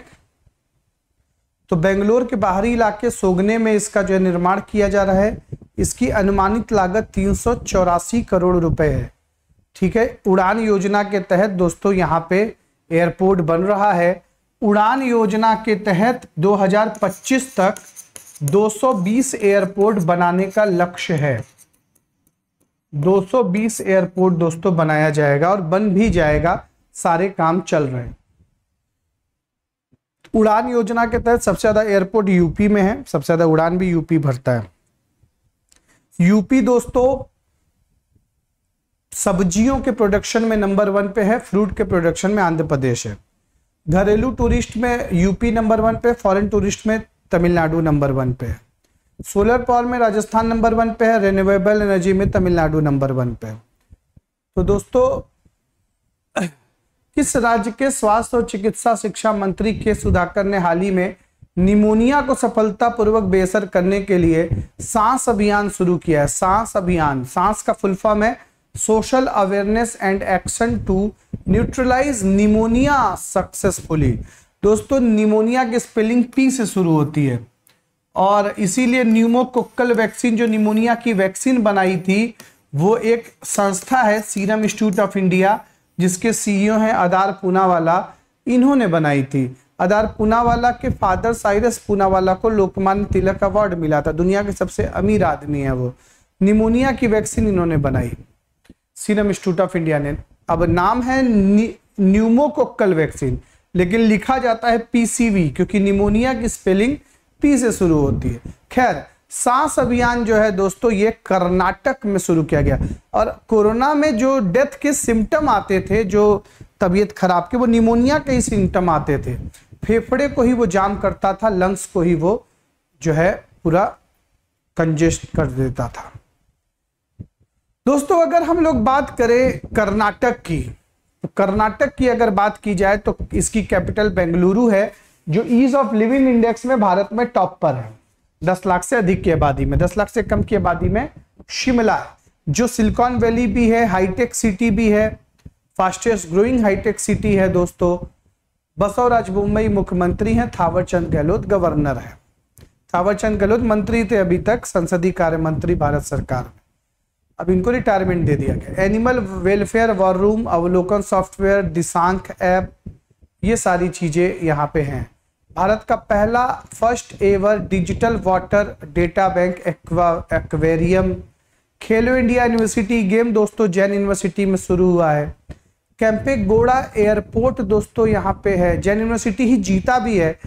तो बेंगलोर के बाहरी इलाके सोगने में इसका जो है निर्माण किया जा रहा है इसकी अनुमानित लागत तीन करोड़ रुपए है ठीक है उड़ान योजना के तहत दोस्तों यहाँ पे एयरपोर्ट बन रहा है उड़ान योजना के तहत 2025 तक 220 एयरपोर्ट बनाने का लक्ष्य है 220 एयरपोर्ट दोस्तों बनाया जाएगा और बन भी जाएगा सारे काम चल रहे हैं उड़ान योजना के तहत सबसे ज्यादा एयरपोर्ट यूपी में है सबसे ज्यादा उड़ान भी यूपी भरता है यूपी दोस्तों सब्जियों के प्रोडक्शन में नंबर वन पे है फ्रूट के प्रोडक्शन में आंध्र प्रदेश है घरेलू टूरिस्ट में यूपी नंबर वन पे फॉरेन टूरिस्ट में तमिलनाडु नंबर वन पे है सोलर पावर में राजस्थान नंबर वन पे है रेन्यूएबल एनर्जी में तमिलनाडु नंबर वन पे है तो दोस्तों किस राज्य के स्वास्थ्य और चिकित्सा शिक्षा मंत्री के सुधाकर ने हाल ही में निमोनिया को सफलतापूर्वक बेअसर करने के लिए सांस अभियान शुरू किया है सांस अभियान सांस का फुलफॉर्म है social awareness and action to neutralise pneumonia successfully दोस्तों निमोनिया की स्पेलिंग पी से शुरू होती है और इसीलिए न्यूमोकोक्कल वैक्सीन जो निमोनिया की वैक्सीन बनाई थी वो एक संस्था है सीरम इंस्टीट्यूट ऑफ इंडिया जिसके सीईओ e हैं अदार पूनावाला इन्होंने बनाई थी अदार पूनावाला के फादर साइरस पूनावाला को लोकमान्य तिलक अवार्ड मिला था दुनिया के सबसे अमीर आदमी है वो निमोनिया की वैक्सीन इन्होंने बनाई सीरम इंस्टीट्यूट ऑफ इंडिया ने अब नाम है न्यूमोकोक्कल वैक्सीन लेकिन लिखा जाता है पीसीवी क्योंकि निमोनिया की स्पेलिंग पी से शुरू होती है खैर सांस अभियान जो है दोस्तों ये कर्नाटक में शुरू किया गया और कोरोना में जो डेथ के सिम्टम आते थे जो तबीयत खराब के वो निमोनिया के ही सिम्टम आते थे फेफड़े को ही वो जाम करता था लंग्स को ही वो जो है पूरा कंजेस्ट कर देता था दोस्तों अगर हम लोग बात करें कर्नाटक की तो कर्नाटक की अगर बात की जाए तो इसकी कैपिटल बेंगलुरु है जो ईज ऑफ लिविंग इंडेक्स में भारत में टॉप पर है दस लाख से अधिक की आबादी में दस लाख से कम की आबादी में शिमला जो सिलिकॉन वैली भी है हाईटेक सिटी भी है फास्टेस्ट ग्रोइंग हाईटेक सिटी है दोस्तों बसवराज मुंबई मुख्यमंत्री हैं थावरचंद गहलोत गवर्नर है थावरचंद गहलोत मंत्री थे अभी तक संसदीय कार्य मंत्री भारत सरकार अब इनको रिटायरमेंट दे दिया गया एनिमल वेलफेयर वॉर रूम अवलोकन सॉफ्टवेयर दिशांक ऐप ये सारी चीज़ें यहाँ पे हैं भारत का पहला first ever digital water data bank aquarium Khelo India university game दोस्तों जैन यूनिवर्सिटी में शुरू हुआ है कैंपे गोड़ा एयरपोर्ट दोस्तों यहाँ पे है जैन यूनिवर्सिटी ही जीता भी है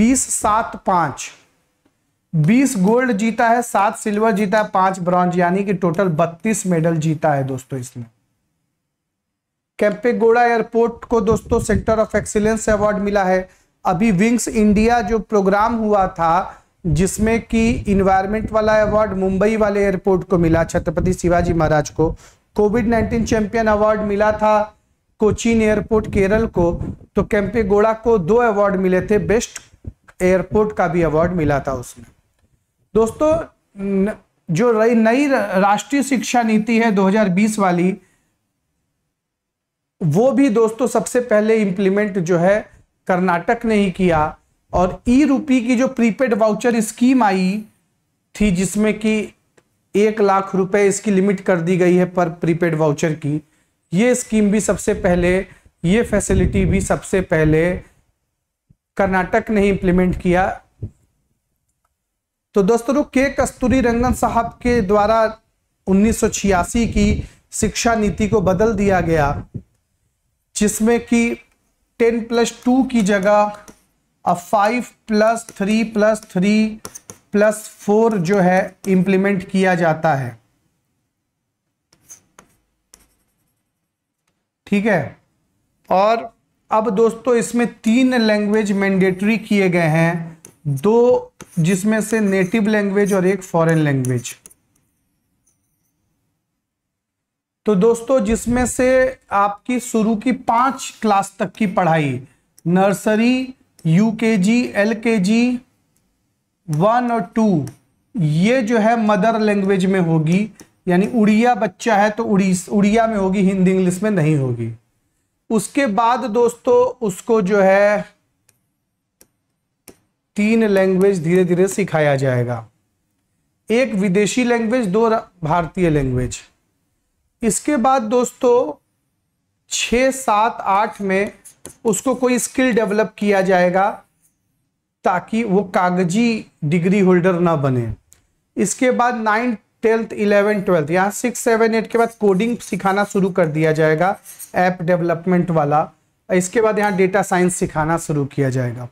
बीस सात पाँच बीस गोल्ड जीता है सात सिल्वर जीता है पांच ब्रॉन्ज यानी कि टोटल बत्तीस मेडल जीता है दोस्तों इसमें कैंपेगोड़ा एयरपोर्ट को दोस्तों सेक्टर ऑफ एक्सीलेंस अवार्ड मिला है अभी विंग्स इंडिया जो प्रोग्राम हुआ था जिसमें कि इन्वायरमेंट वाला अवार्ड मुंबई वाले एयरपोर्ट को मिला छत्रपति शिवाजी महाराज को कोविड नाइन्टीन चैंपियन अवार्ड मिला था कोचीन एयरपोर्ट केरल को तो कैंपेगोड़ा को दो अवार्ड मिले थे बेस्ट एयरपोर्ट का भी अवार्ड मिला था उसमें दोस्तों जो नई राष्ट्रीय शिक्षा नीति है 2020 वाली वो भी दोस्तों सबसे पहले इम्प्लीमेंट जो है कर्नाटक ने ही किया और ई रूपी की जो प्रीपेड वाउचर स्कीम आई थी जिसमें कि एक लाख रुपए इसकी लिमिट कर दी गई है पर प्रीपेड वाउचर की ये स्कीम भी सबसे पहले ये फैसिलिटी भी सबसे पहले कर्नाटक ने ही इम्प्लीमेंट किया तो दोस्तों के कस्तूरी रंगन साहब के द्वारा उन्नीस की शिक्षा नीति को बदल दिया गया जिसमें कि 10 प्लस टू की जगह अब 5 plus three plus three plus four जो है इम्प्लीमेंट किया जाता है ठीक है और अब दोस्तों इसमें तीन लैंग्वेज मैंडेटरी किए गए हैं दो जिसमें से नेटिव लैंग्वेज और एक फॉरेन लैंग्वेज तो दोस्तों जिसमें से आपकी शुरू की पांच क्लास तक की पढ़ाई नर्सरी यूकेजी एलकेजी वन और टू ये जो है मदर लैंग्वेज में होगी यानी उड़िया बच्चा है तो उड़ी उड़िया में होगी हिंदी इंग्लिश में नहीं होगी उसके बाद दोस्तों उसको जो है तीन लैंग्वेज धीरे धीरे सिखाया जाएगा एक विदेशी लैंग्वेज दो भारतीय लैंग्वेज इसके बाद दोस्तों छ सात आठ में उसको कोई स्किल डेवलप किया जाएगा ताकि वो कागजी डिग्री होल्डर ना बने इसके बाद नाइन्थ टेंथ इलेवन ट्वेल्थ यहाँ सिक्स सेवन एट के बाद कोडिंग सिखाना शुरू कर दिया जाएगा ऐप डेवलपमेंट वाला इसके बाद यहाँ डेटा साइंस सिखाना शुरू किया जाएगा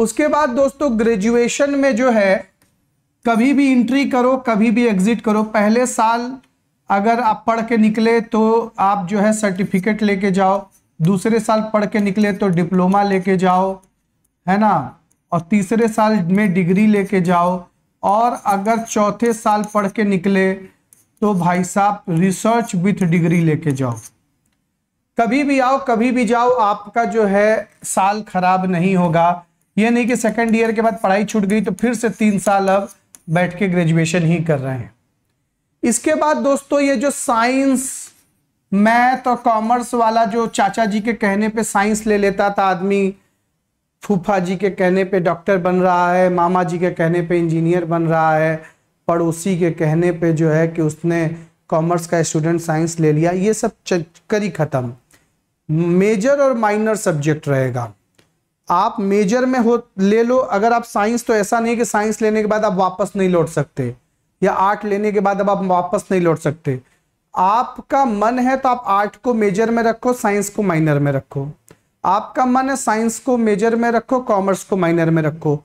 उसके बाद दोस्तों ग्रेजुएशन में जो है कभी भी इंट्री करो कभी भी एग्जिट करो पहले साल अगर आप पढ़ के निकले तो आप जो है सर्टिफिकेट लेके जाओ दूसरे साल पढ़ के निकले तो डिप्लोमा लेके जाओ है ना और तीसरे साल में डिग्री लेके जाओ और अगर चौथे साल पढ़ के निकले तो भाई साहब रिसर्च विथ डिग्री लेके जाओ कभी भी आओ कभी भी जाओ आपका जो है साल खराब नहीं होगा ये नहीं कि सेकेंड ईयर के बाद पढ़ाई छूट गई तो फिर से तीन साल अब बैठ के ग्रेजुएशन ही कर रहे हैं इसके बाद दोस्तों ये जो साइंस मैथ और कॉमर्स वाला जो चाचा जी के कहने पे साइंस ले लेता था आदमी फूफा जी के कहने पे डॉक्टर बन रहा है मामा जी के कहने पे इंजीनियर बन रहा है पड़ोसी के कहने पे जो है कि उसने कॉमर्स का स्टूडेंट साइंस ले लिया ये सब चक्कर ही ख़त्म मेजर और माइनर सब्जेक्ट रहेगा आप मेजर में हो ले लो अगर आप साइंस तो ऐसा नहीं कि साइंस लेने के बाद आप वापस नहीं लौट सकते या आर्ट लेने के बाद अब आप वापस नहीं लौट सकते आपका मन है तो आप आर्ट को मेजर में रखो साइंस को माइनर में रखो आपका मन है साइंस को मेजर में रखो कॉमर्स को माइनर में रखो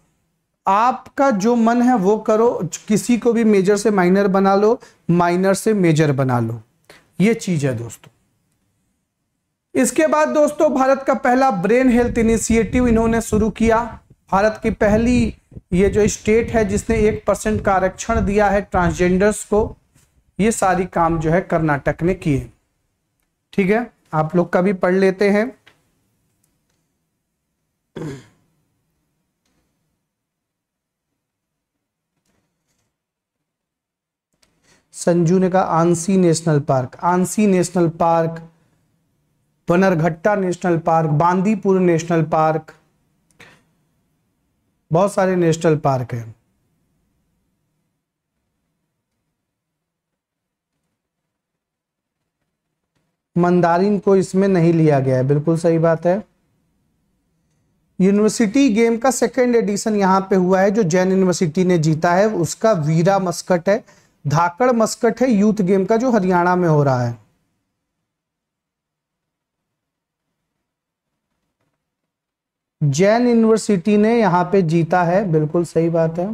आपका जो मन है वो करो किसी को भी मेजर से माइनर बना लो माइनर से मेजर बना लो ये चीज़ है दोस्तों इसके बाद दोस्तों भारत का पहला ब्रेन हेल्थ इनिशिएटिव इन्होंने शुरू किया भारत की पहली ये जो स्टेट है जिसने एक परसेंट का आरक्षण दिया है ट्रांसजेंडर्स को ये सारी काम जो है कर्नाटक ने किए ठीक है आप लोग कभी पढ़ लेते हैं संजू ने कहा Anshi national park Anshi national park Bannerghatta national park Bandipur national park बहुत सारे नेशनल पार्क हैं मंदारिन को इसमें नहीं लिया गया है बिल्कुल सही बात है यूनिवर्सिटी गेम का सेकेंड एडिशन यहां पे हुआ है जो जैन यूनिवर्सिटी ने जीता है उसका वीरा मस्कट है धाकड़ मस्कट है यूथ गेम का जो हरियाणा में हो रहा है जैन यूनिवर्सिटी ने यहां पे जीता है बिल्कुल सही बात है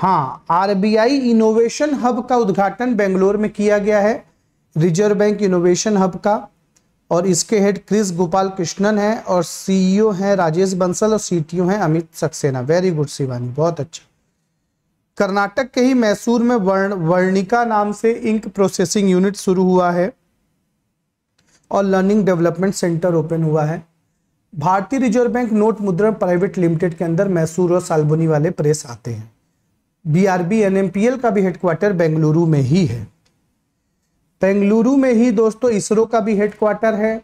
हाँ आरबीआई इनोवेशन हब का उद्घाटन बेंगलोर में किया गया है रिजर्व बैंक इनोवेशन हब का और इसके हेड क्रिस गोपाल कृष्णन है और सीईओ हैं राजेश बंसल और सीटीओ हैं अमित सक्सेना वेरी गुड शिवानी बहुत अच्छा कर्नाटक के ही मैसूर में वर्ण वर्णिका नाम से इंक प्रोसेसिंग यूनिट शुरू हुआ है और लर्निंग डेवलपमेंट सेंटर ओपन हुआ है Bharatiya Reserve Bank Note Mudran Private Limited के अंदर मैसूर और सालबोनी वाले प्रेस आते हैं बीआरबी एनएमपीएल का भी हेडक्वार्टर बेंगलुरु में ही है बेंगलुरु में ही दोस्तों इसरो का भी हेडक्वार्टर है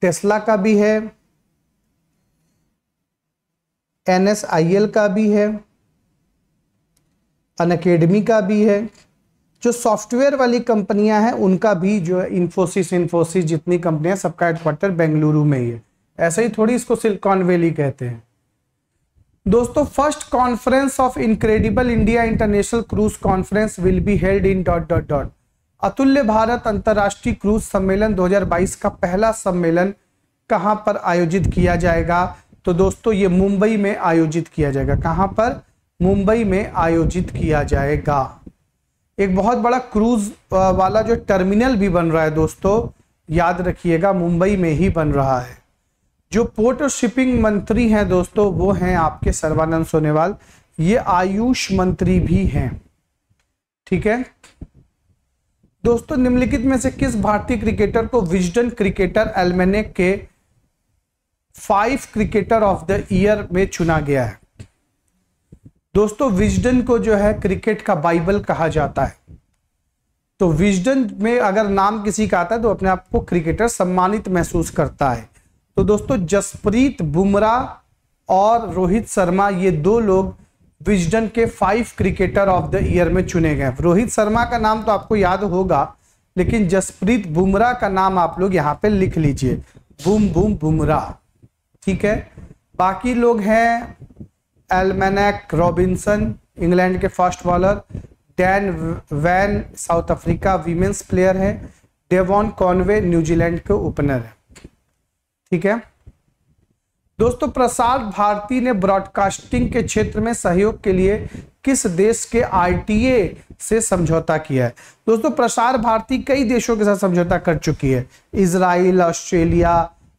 टेस्ला का भी है एनएसआईएल का भी है अन अकेडमी का भी है जो सॉफ्टवेयर वाली कंपनियां हैं उनका भी जो है इन्फोसिस इन्फोसिस जितनी कंपनियां सबका हेडक्वार्टर बेंगलुरु में ही है ऐसा ही थोड़ी इसको सिलिकॉन वैली कहते हैं दोस्तों first conference of Incredible India international cruise conference will be held in dot dot dot Atulya Bharat अंतर्राष्ट्रीय क्रूज सम्मेलन 2022 का पहला सम्मेलन कहां पर आयोजित किया जाएगा तो दोस्तों ये मुंबई में आयोजित किया जाएगा कहां पर मुंबई में आयोजित किया जाएगा एक बहुत बड़ा क्रूज वाला जो टर्मिनल भी बन रहा है दोस्तों याद रखिएगा मुंबई में ही बन रहा है जो पोर्ट और शिपिंग मंत्री हैं दोस्तों वो हैं आपके सर्वानंद सोनेवाल ये आयुष मंत्री भी हैं ठीक है दोस्तों निम्नलिखित में से किस भारतीय क्रिकेटर को विजडन क्रिकेटर एल्मेनिक के five cricketer of the year में चुना गया है दोस्तों विजडन को जो है क्रिकेट का बाइबल कहा जाता है तो विजडन में अगर नाम किसी का आता है तो अपने आप को क्रिकेटर सम्मानित महसूस करता है तो दोस्तों जसप्रीत बुमराह और रोहित शर्मा ये दो लोग विजडन के five cricketer of the year में चुने गए रोहित शर्मा का नाम तो आपको याद होगा लेकिन जसप्रीत बुमराह का नाम आप लोग यहाँ पे लिख लीजिए बुम बुम बुमराह ठीक है बाकी लोग हैं एलमेनैक रॉबिन्सन इंग्लैंड के fast bowler Dane van South Africa women's player है डेवॉन कॉनवे न्यूजीलैंड के ओपनर है ठीक है दोस्तों प्रसार भारती ने ब्रॉडकास्टिंग के क्षेत्र में सहयोग के लिए किस देश के आरटीए से समझौता किया है दोस्तों प्रसार भारती कई देशों के साथ समझौता कर चुकी है इसराइल ऑस्ट्रेलिया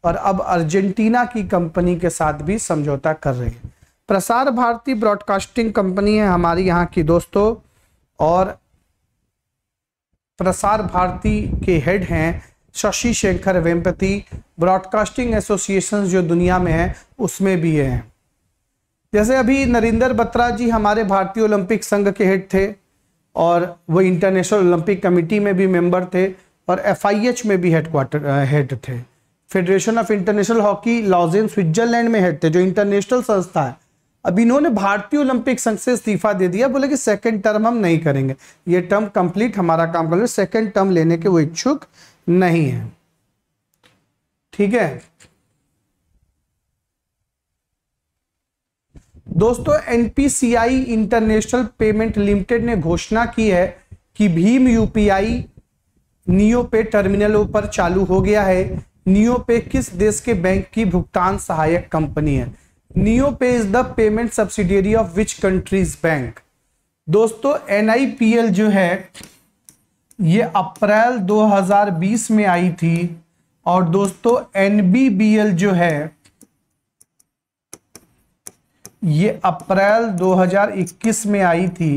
और अब अर्जेंटीना की कंपनी के साथ भी समझौता कर रही है प्रसार भारती ब्रॉडकास्टिंग कंपनी है हमारी यहाँ की दोस्तों और प्रसार भारती के हेड हैं शशि शेखर वेम्पति ब्रॉडकास्टिंग एसोसिएशन जो दुनिया में है उसमें भी हैं जैसे अभी नरेंद्र बत्रा जी हमारे भारतीय ओलंपिक संघ के हेड थे और वो इंटरनेशनल ओलंपिक कमेटी में भी मेंबर थे और एफ में भी हेड क्वार्टर हेड थे federation of international hockey Lausanne Switzerland में हेड थे जो इंटरनेशनल संस्था है अब इन्होंने भारतीय ओलंपिक संघ से इस्तीफा दे दिया बोले कि सेकंड टर्म हम नहीं करेंगे ये टर्म कंप्लीट हमारा काम कर लो सेकंड टर्म लेने के वो इच्छुक नहीं है ठीक है दोस्तों एनपीसीआई इंटरनेशनल पेमेंट लिमिटेड ने घोषणा की है कि भीम यूपीआई नियो पे टर्मिनलों पर चालू हो गया है नियो पे किस देश के बैंक की भुगतान सहायक कंपनी है NeoPay is the payment subsidiary of which countries bank दोस्तों एनआईपीएल जो है ये अप्रैल 2020 में आई थी और दोस्तों एनबीबीएल जो है ये अप्रैल 2021 में आई थी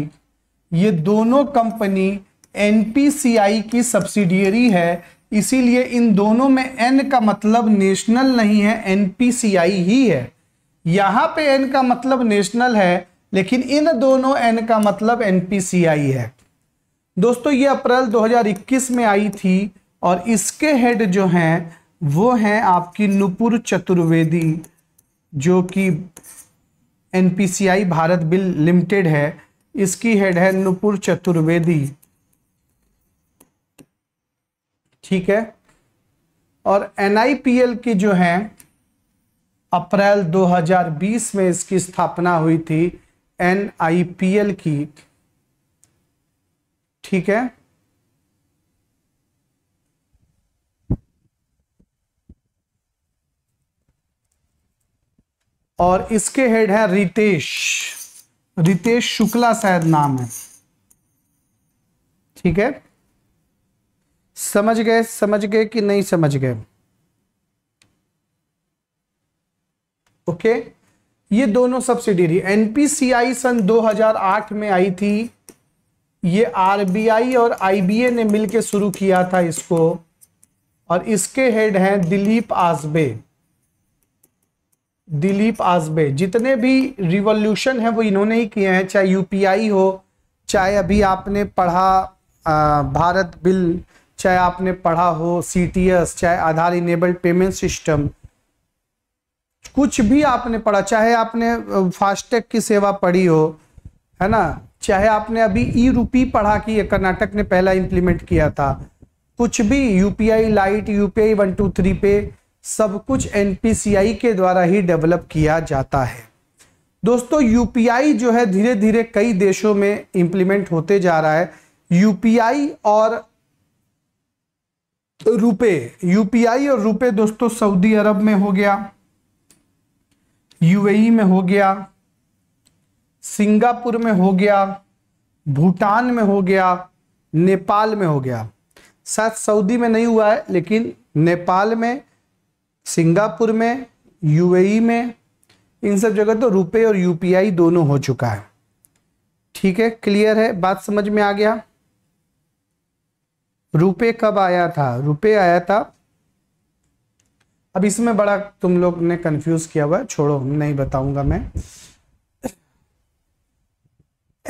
ये दोनों कंपनी एनपीसीआई की सब्सिडियरी है इसीलिए इन दोनों में एन का मतलब नेशनल नहीं है एनपीसीआई ही है यहाँ पे एन का मतलब नेशनल है लेकिन इन दोनों एन का मतलब एनपीसीआई है दोस्तों ये अप्रैल 2021 में आई थी और इसके हेड जो हैं वो हैं आपकी नुपुर चतुर्वेदी जो कि एनपीसीआई भारत बिल लिमिटेड है इसकी हेड है नुपुर चतुर्वेदी ठीक है और एनआईपीएल की जो हैं अप्रैल 2020 में इसकी स्थापना हुई थी एल की ठीक है और इसके हेड है रितेश रितेश शुक्ला शायद नाम है ठीक है समझ गए समझ गए कि नहीं समझ गए ओके ये दोनों सब्सिडरी एनपीसीआई सन 2008 में आई थी ये आरबीआई और आईबीए ने मिलकर शुरू किया था इसको और इसके हेड हैं दिलीप आजबे दिलीप आजबे जितने भी रिवॉल्यूशन है वो इन्होंने ही किए हैं चाहे यूपीआई हो चाहे अभी आपने पढ़ा भारत बिल चाहे आपने पढ़ा हो सीटीएस चाहे आधार इनेबल्ड पेमेंट सिस्टम कुछ भी आपने पढ़ा चाहे आपने फास्टैग की सेवा पढ़ी हो है ना चाहे आपने अभी ई रूपी पढ़ा कि कर्नाटक ने पहला इंप्लीमेंट किया था कुछ भी UPI lite UPI one two three pay सब कुछ एनपीसीआई के द्वारा ही डेवलप किया जाता है दोस्तों यूपीआई जो है धीरे धीरे कई देशों में इंप्लीमेंट होते जा रहा है यूपीआई और रुपए यूपीआई और रुपए दोस्तों सऊदी अरब में हो गया यूएई में हो गया सिंगापुर में हो गया भूटान में हो गया नेपाल में हो गया शायद सऊदी में नहीं हुआ है लेकिन नेपाल में सिंगापुर में यूएई में इन सब जगह तो रुपए और यूपीआई दोनों हो चुका है ठीक है क्लियर है बात समझ में आ गया रुपए कब आया था रुपए आया था अब इसमें बड़ा तुम लोग ने कंफ्यूज किया हुआ है छोड़ो नहीं बताऊंगा मैं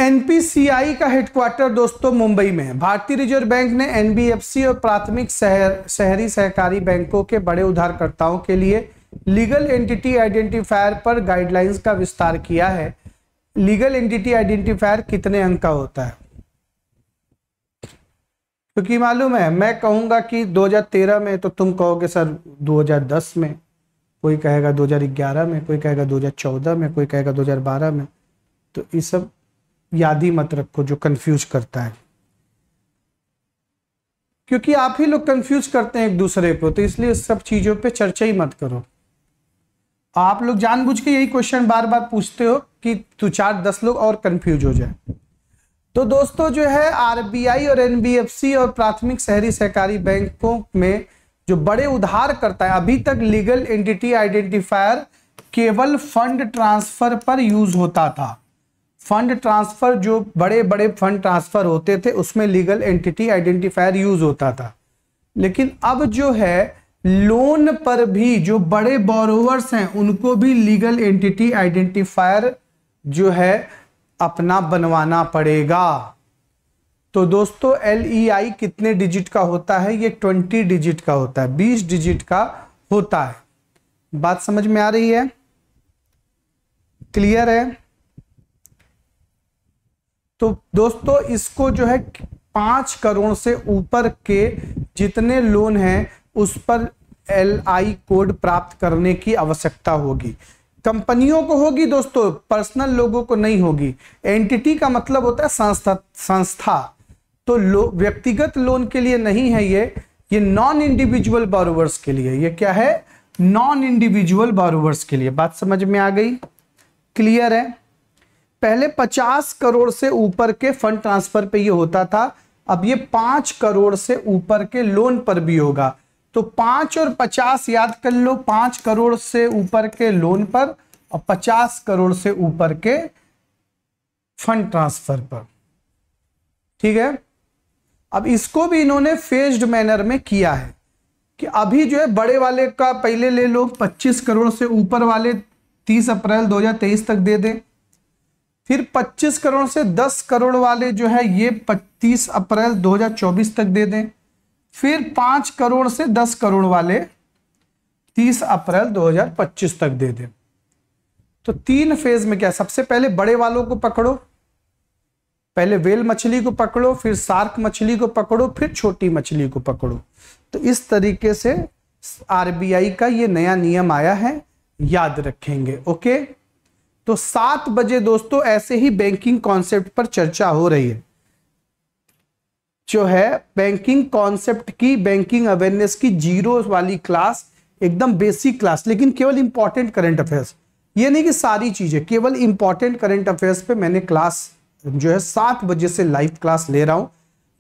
एनपीसीआई का हेडक्वार्टर दोस्तों मुंबई में है भारतीय रिजर्व बैंक ने एनबीएफसी और प्राथमिक शहर शहरी सहकारी बैंकों के बड़े उधारकर्ताओं के लिए लीगल एंटिटी आइडेंटिफायर पर गाइडलाइंस का विस्तार किया है लीगल एंटिटी आइडेंटिफायर कितने अंक का होता है क्योंकि मालूम है मैं कहूँगा कि 2013 में तो तुम कहोगे सर 2010 में कोई कहेगा 2011 में कोई कहेगा 2014 में कोई कहेगा 2012 में तो ये सब याद ही मत रखो जो कंफ्यूज करता है क्योंकि आप ही लोग कंफ्यूज करते हैं एक दूसरे को तो इसलिए सब चीज़ों पे चर्चा ही मत करो आप लोग जानबूझ के यही क्वेश्चन बार बार पूछते हो कि तू चार दस लोग और कंफ्यूज हो जाए तो दोस्तों जो है आरबीआई और एनबीएफसी और प्राथमिक शहरी सहकारी बैंकों में जो बड़े उधार करता है अभी तक लीगल एंटिटी आइडेंटिफायर केवल फंड ट्रांसफर पर यूज होता था फंड ट्रांसफर जो बड़े बड़े फंड ट्रांसफर होते थे उसमें लीगल एंटिटी आइडेंटिफायर यूज होता था लेकिन अब जो है लोन पर भी जो बड़े बोरोवर्स हैं उनको भी लीगल एंटिटी आइडेंटिफायर जो है अपना बनवाना पड़ेगा तो दोस्तों एल ई आई कितने डिजिट का होता है ये ट्वेंटी डिजिट का होता है बीस डिजिट का होता है बात समझ में आ रही है क्लियर है तो दोस्तों इसको जो है पांच करोड़ से ऊपर के जितने लोन हैं उस पर एल आई कोड प्राप्त करने की आवश्यकता होगी कंपनियों को होगी दोस्तों पर्सनल लोगों को नहीं होगी एंटिटी का मतलब होता है संस्था संस्था तो लो, व्यक्तिगत लोन के लिए नहीं है ये ये नॉन इंडिविजुअल बारोवर्स के लिए ये क्या है नॉन इंडिविजुअल बारोवर्स के लिए बात समझ में आ गई क्लियर है पहले 50 करोड़ से ऊपर के फंड ट्रांसफर पे ये होता था अब ये 5 करोड़ से ऊपर के लोन पर भी होगा तो पांच और पचास याद कर लो पांच करोड़ से ऊपर के लोन पर और पचास करोड़ से ऊपर के फंड ट्रांसफर पर ठीक है अब इसको भी इन्होंने फेज्ड मैनर में किया है कि अभी जो है बड़े वाले का पहले ले लो 25 करोड़ से ऊपर वाले 30 अप्रैल 2023 तक दे दें फिर 25 करोड़ से 10 करोड़ वाले जो है ये पच्चीस अप्रैल 2024 तक दे दें फिर पांच करोड़ से दस करोड़ वाले तीस अप्रैल 2025 तक दे दें तो तीन फेज में क्या सबसे पहले बड़े वालों को पकड़ो पहले वेल मछली को पकड़ो फिर सार्क मछली को पकड़ो फिर छोटी मछली को पकड़ो तो इस तरीके से आरबीआई का ये नया नियम आया है याद रखेंगे ओके तो सात बजे दोस्तों ऐसे ही बैंकिंग कॉन्सेप्ट पर चर्चा हो रही है जो है बैंकिंग कॉन्सेप्ट की बैंकिंग अवेयरनेस की जीरो वाली क्लास एकदम बेसिक क्लास लेकिन केवल इंपॉर्टेंट करेंट अफेयर्स ये नहीं कि सारी चीजें केवल इंपॉर्टेंट करेंट अफेयर्स पे मैंने क्लास जो है सात बजे से लाइव क्लास ले रहा हूं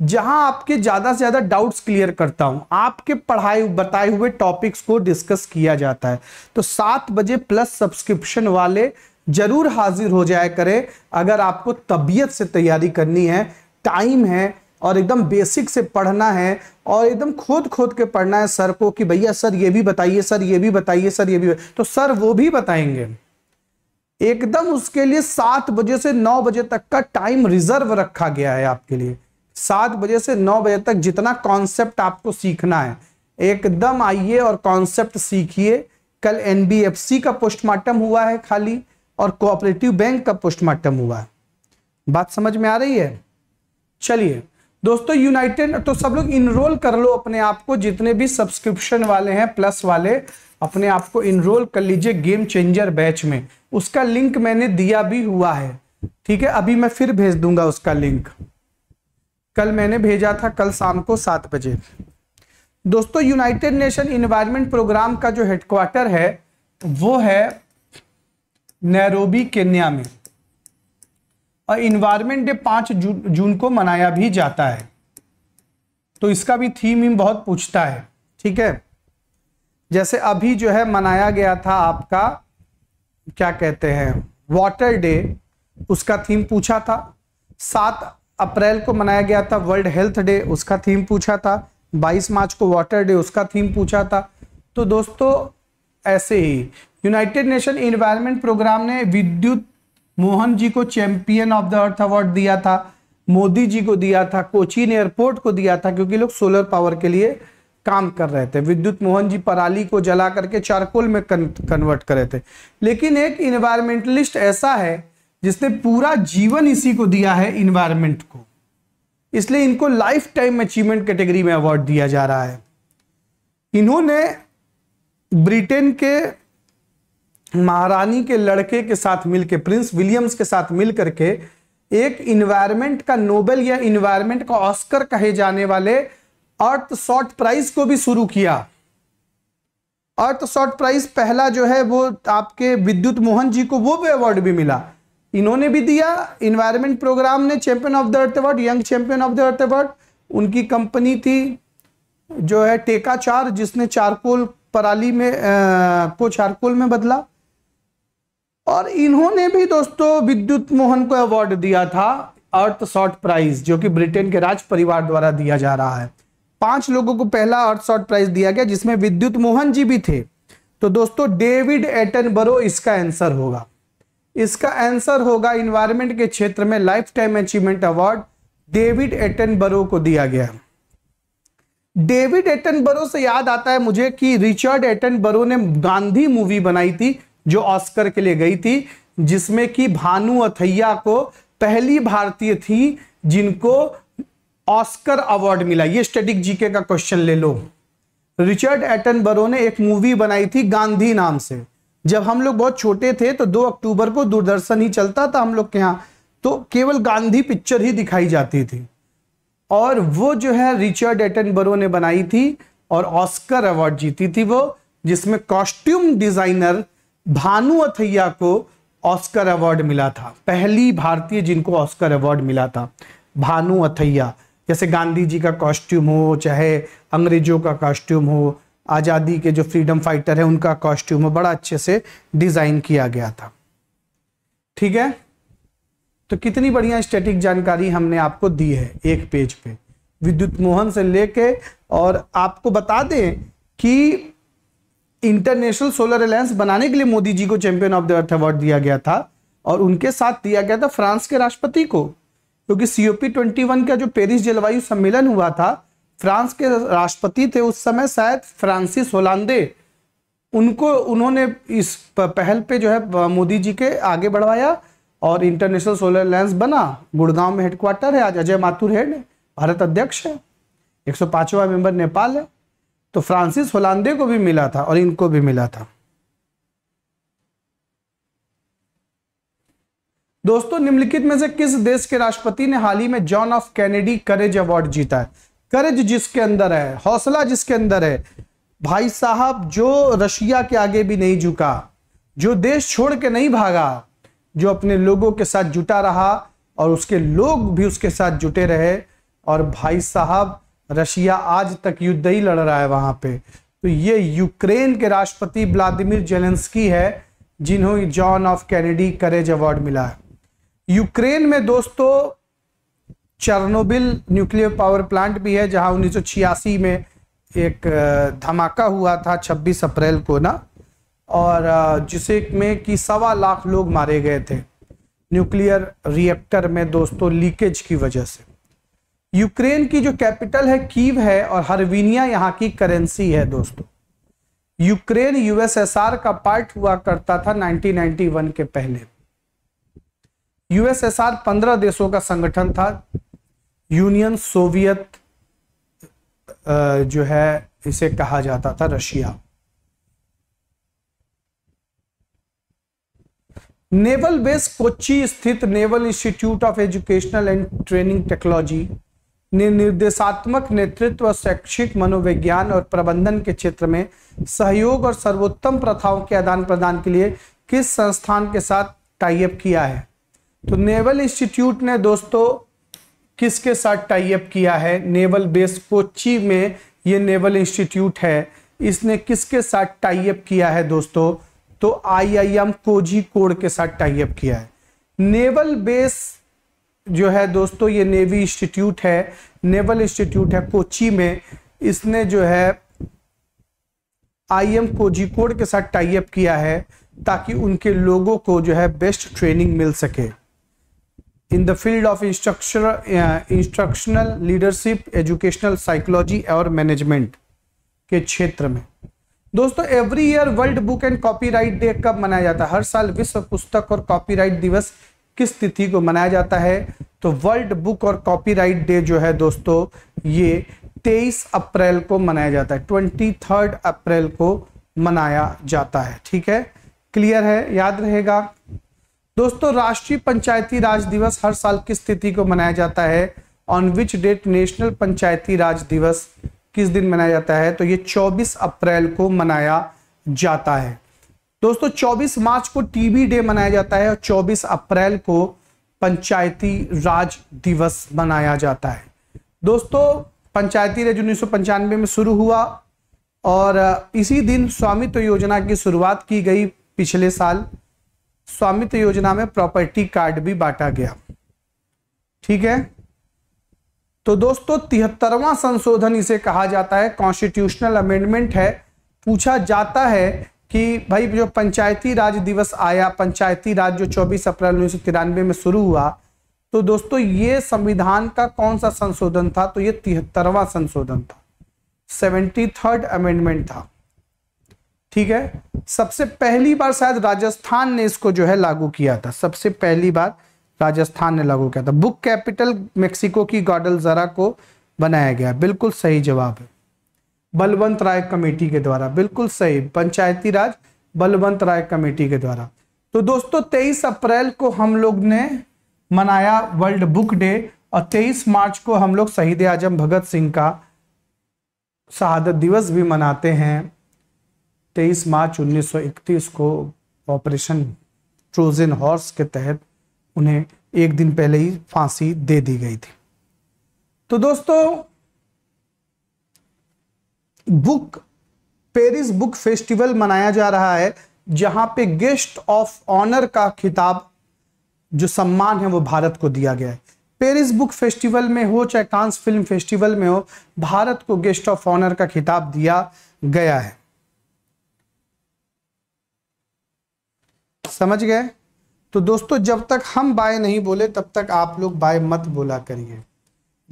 जहां आपके ज्यादा से ज्यादा डाउट्स क्लियर करता हूं आपके पढ़ाए बताए हुए टॉपिक्स को डिस्कस किया जाता है तो सात बजे प्लस सब्सक्रिप्शन वाले जरूर हाजिर हो जाया करें अगर आपको तबीयत से तैयारी करनी है टाइम है और एकदम बेसिक से पढ़ना है और एकदम खोद खोद के पढ़ना है सर को कि भैया सर ये भी बताइए सर ये भी बताइए सर ये भी तो सर वो भी बताएंगे एकदम उसके लिए सात बजे से नौ बजे तक का टाइम रिजर्व रखा गया है आपके लिए सात बजे से नौ बजे तक जितना कॉन्सेप्ट आपको सीखना है एकदम आइए और कॉन्सेप्ट सीखिए कल एनबीएफसी का पोस्टमार्टम हुआ है खाली और कोऑपरेटिव बैंक का पोस्टमार्टम हुआ है बात समझ में आ रही है चलिए दोस्तों यूनाइटेड तो सब लोग इनरोल कर लो अपने आप को जितने भी सब्सक्रिप्शन वाले हैं प्लस वाले अपने आप को इनरोल कर लीजिए गेम चेंजर बैच में उसका लिंक मैंने दिया भी हुआ है ठीक है अभी मैं फिर भेज दूंगा उसका लिंक कल मैंने भेजा था कल शाम को सात बजे दोस्तों यूनाइटेड नेशन इन्वायरमेंट प्रोग्राम का जो हेडक्वार्टर है वो है नैरोबी केन्या में और इन्वायरमेंट डे पाँच जू, जून को मनाया भी जाता है तो इसका भी थीम ही बहुत पूछता है ठीक है जैसे अभी जो है मनाया गया था आपका क्या कहते हैं वाटर डे उसका थीम पूछा था सात अप्रैल को मनाया गया था वर्ल्ड हेल्थ डे उसका थीम पूछा था बाईस मार्च को वाटर डे उसका थीम पूछा था तो दोस्तों ऐसे ही यूनाइटेड नेशन इन्वायरमेंट प्रोग्राम ने विद्युत मोहन जी को champion of the earth award दिया था मोदी जी को दिया था कोचीन एयरपोर्ट को दिया था क्योंकि लोग सोलर पावर के लिए काम कर रहे थे विद्युत मोहन जी पराली को जला करके चारकोल में कन्वर्ट कर रहे थे लेकिन एक इन्वायरमेंटलिस्ट ऐसा है जिसने पूरा जीवन इसी को दिया है इन्वायरमेंट को इसलिए इनको लाइफ टाइम अचीवमेंट कैटेगरी में अवार्ड दिया जा रहा है इन्होंने ब्रिटेन के महारानी के लड़के के साथ मिलकर प्रिंस विलियम्स के साथ मिल करके एक इन्वायरमेंट का नोबेल या इन्वायरमेंट का ऑस्कर कहे जाने वाले अर्थ शॉर्ट प्राइज को भी शुरू किया अर्थ शॉर्ट प्राइज पहला जो है वो आपके विद्युत मोहन जी को वो भी अवार्ड भी मिला इन्होंने भी दिया इन्वायरमेंट प्रोग्राम ने champion of the earth award young champion of the earth award उनकी कंपनी थी जो है टेका चार जिसने चारकोल पराली में आ, को चारकोल में बदला और इन्होंने भी दोस्तों विद्युत मोहन को अवार्ड दिया था अर्थ शॉर्ट प्राइज जो कि ब्रिटेन के राज परिवार द्वारा दिया जा रहा है पांच लोगों को पहला अर्थ शॉर्ट प्राइज दिया गया जिसमें विद्युत मोहन जी भी थे तो दोस्तों डेविड एटन बरो इसका आंसर होगा इसका आंसर होगा इन्वायरमेंट के क्षेत्र में life time achievement award David Attenborough को दिया गया डेविड एटन बरो से याद आता है मुझे कि रिचर्ड एटन बरो ने गांधी मूवी बनाई थी जो ऑस्कर के लिए गई थी जिसमें कि भानु अथैया को पहली भारतीय थी जिनको ऑस्कर अवार्ड मिला ये स्टेटिक जीके का क्वेश्चन ले लो रिचर्ड एटन बरो ने एक मूवी बनाई थी गांधी नाम से जब हम लोग बहुत छोटे थे तो 2 अक्टूबर को दूरदर्शन ही चलता था हम लोग के यहाँ तो केवल गांधी पिक्चर ही दिखाई जाती थी और वो जो है रिचर्ड एटन बरो ने बनाई थी और ऑस्कर अवार्ड जीती थी वो जिसमें कॉस्ट्यूम डिजाइनर भानु अथैया को ऑस्कर अवार्ड मिला था पहली भारतीय जिनको ऑस्कर अवार्ड मिला था भानु अथैया जैसे गांधी जी का कॉस्ट्यूम हो चाहे अंग्रेजों का कॉस्ट्यूम हो आज़ादी के जो फ्रीडम फाइटर है उनका कॉस्ट्यूम हो बड़ा अच्छे से डिज़ाइन किया गया था ठीक है तो कितनी बढ़िया स्टैटिक जानकारी हमने आपको दी है एक पेज पे विद्युत मोहन से लेके और आपको बता दें कि इंटरनेशनल सोलर अलायंस बनाने के लिए मोदी जी को champion of the earth award दिया गया था और उनके साथ दिया गया था फ्रांस के राष्ट्रपति को क्योंकि सीओपी ट्वेंटी वन का जो पेरिस जलवायु सम्मेलन हुआ था फ्रांस के राष्ट्रपति थे उस समय शायद फ्रांसिस होलांदे उनको उन्होंने इस पहल पे जो है मोदी जी के आगे बढ़वाया और इंटरनेशनल सोलर अलायंस बना गुड़गांव में हेडक्वार्टर है आज अजय माथुर हेड भारत अध्यक्ष है एक मेंबर नेपाल है तो फ्रांसिस होलांदे को भी मिला था और इनको भी मिला था दोस्तों निम्नलिखित में से किस देश के राष्ट्रपति ने हाल ही में John of Kennedy courage award जीता है करेज जिसके अंदर है हौसला जिसके अंदर है भाई साहब जो रशिया के आगे भी नहीं झुका जो देश छोड़ के नहीं भागा जो अपने लोगों के साथ जुटा रहा और उसके लोग भी उसके साथ जुटे रहे और भाई साहब रशिया आज तक युद्ध ही लड़ रहा है वहां पे तो ये यूक्रेन के राष्ट्रपति व्लादिमिर जेलेंस्की है जिन्होंने John of Kennedy courage award मिला है यूक्रेन में दोस्तों चर्नोबिल न्यूक्लियर पावर प्लांट भी है जहां उन्नीस में एक धमाका हुआ था 26 अप्रैल को ना और जिसे में कि सवा लाख लोग मारे गए थे न्यूक्लियर रिएक्टर में दोस्तों लीकेज की वजह से यूक्रेन की जो कैपिटल है कीव है और हरवीनिया यहां की करेंसी है दोस्तों यूक्रेन यूएसएसआर का पार्ट हुआ करता था 1991 के पहले यूएसएसआर 15 देशों का संगठन था यूनियन सोवियत जो है इसे कहा जाता था रशिया नेवल बेस कोची स्थित naval institute of educational and training technology निर्देशात्मक नेतृत्व शैक्षिक मनोविज्ञान और प्रबंधन के क्षेत्र में सहयोग और सर्वोत्तम प्रथाओं के आदान प्रदान के लिए किस संस्थान के साथ टाइप किया है तो नेवल इंस्टीट्यूट ने दोस्तों किसके साथ टाइप किया है नेवल बेस कोची में ये नेवल इंस्टीट्यूट है इसने किसके साथ टाइप किया है दोस्तों तो आईआईएम कोजी कोड के साथ टाइप किया है नेवल बेस जो है दोस्तों ये नेवी इंस्टीट्यूट है नेवल इंस्टीट्यूट है कोची में इसने जो है आई एम कोड के साथ अप किया है ताकि उनके लोगों को जो है बेस्ट ट्रेनिंग मिल सके in the field of instructional instructional leadership educational psychology और मैनेजमेंट के क्षेत्र में दोस्तों every year world book and copyright day कब मनाया जाता है हर साल विश्व पुस्तक और कॉपीराइट दिवस किस तिथि को मनाया जाता है तो वर्ल्ड बुक और कॉपीराइट डे जो है दोस्तों ये 23 अप्रैल को मनाया जाता है थर्ड अप्रैल को मनाया जाता है ठीक है क्लियर है याद रहेगा दोस्तों राष्ट्रीय पंचायती राज दिवस हर साल किस तिथि को मनाया जाता है on which date national panchayati raj दिवस किस दिन मनाया जाता है तो ये 24 अप्रैल को मनाया जाता है दोस्तों 24 मार्च को टीबी डे मनाया जाता है और 24 अप्रैल को पंचायती राज दिवस मनाया जाता है दोस्तों पंचायती राज उन्नीस में शुरू हुआ और इसी दिन स्वामित्व योजना की शुरुआत की गई पिछले साल स्वामित्व योजना में प्रॉपर्टी कार्ड भी बांटा गया ठीक है तो दोस्तों तिहत्तरवा संशोधन इसे कहा जाता है कॉन्स्टिट्यूशनल अमेंडमेंट है पूछा जाता है कि भाई जो पंचायती राज दिवस आया पंचायती राज जो 24 अप्रैल उन्नीस में शुरू हुआ तो दोस्तों ये संविधान का कौन सा संशोधन था तो ये तिहत्तरवा संशोधन था सेवेंटी थर्ड अमेंडमेंट था ठीक है सबसे पहली बार शायद राजस्थान ने इसको जो है लागू किया था सबसे पहली बार राजस्थान ने लागू किया था बुक कैपिटल मेक्सिको की गॉडल जरा को बनाया गया बिल्कुल सही जवाब है बलवंत राय कमेटी के द्वारा बिल्कुल सही पंचायती राज बलवंत राय कमेटी के द्वारा तो दोस्तों 23 अप्रैल को हम लोग ने मनाया वर्ल्ड बुक डे और 23 मार्च को हम लोग शहीद आजम भगत सिंह का शहादत दिवस भी मनाते हैं 23 मार्च 1931 को ऑपरेशन ट्रोजन हॉर्स के तहत उन्हें एक दिन पहले ही फांसी दे दी गई थी तो दोस्तों बुक पेरिस बुक फेस्टिवल मनाया जा रहा है जहां पे गेस्ट ऑफ ऑनर का खिताब जो सम्मान है वो भारत को दिया गया है पेरिस बुक फेस्टिवल में हो चाहे कांस फिल्म फेस्टिवल में हो भारत को गेस्ट ऑफ ऑनर का खिताब दिया गया है समझ गए तो दोस्तों जब तक हम बाय नहीं बोले तब तक आप लोग बाय मत बोला करिए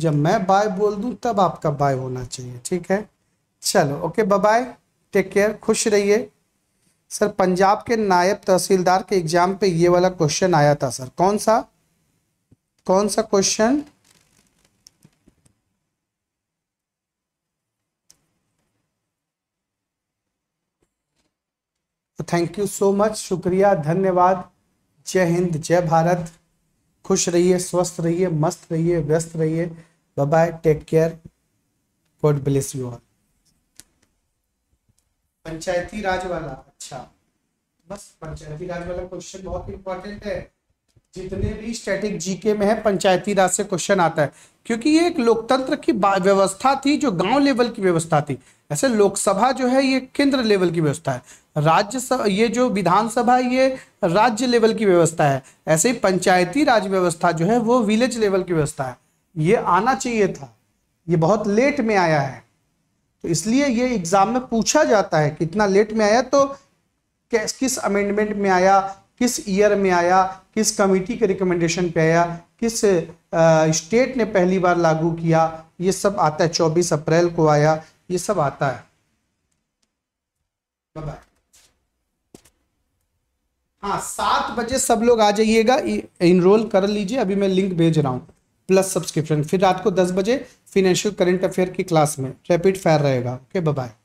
जब मैं बाय बोल दूं तब आपका बाय होना चाहिए ठीक है चलो ओके बाय टेक केयर खुश रहिए सर पंजाब के नायब तहसीलदार के एग्जाम पे ये वाला क्वेश्चन आया था सर कौन सा कौन सा question thank you so much शुक्रिया धन्यवाद जय हिंद जय भारत खुश रहिए स्वस्थ रहिए मस्त रहिए व्यस्त रहिए bye take care God bless you all panchayati raj वाला अच्छा बस पंचायती राज वाला क्वेश्चन बहुत इंपॉर्टेंट है जितने भी स्टैटिक जीके में है पंचायती राज से क्वेश्चन आता है क्योंकि ये एक लोकतंत्र की व्यवस्था थी जो गांव लेवल की व्यवस्था थी ऐसे लोकसभा जो है ये केंद्र लेवल की व्यवस्था है राज्य ये जो विधानसभा ये राज्य लेवल की व्यवस्था है ऐसे ही पंचायती राज व्यवस्था जो है वो विलेज लेवल की व्यवस्था है ये आना चाहिए था ये बहुत लेट में आया है तो इसलिए ये एग्जाम में पूछा जाता है कितना लेट में आया तो किस किस अमेंडमेंट में आया किस ईयर में आया किस कमेटी के रिकमेंडेशन पे आया किस स्टेट ने पहली बार लागू किया ये सब आता है चौबीस अप्रैल को आया ये सब आता है हाँ सात बजे सब लोग आ जाइएगा इनरोल कर लीजिए अभी मैं लिंक भेज रहा हूँ प्लस सब्सक्रिप्शन फिर रात को दस बजे फिनेंशियल करंट अफेयर की क्लास में रैपिड फायर रहेगा ओके बाय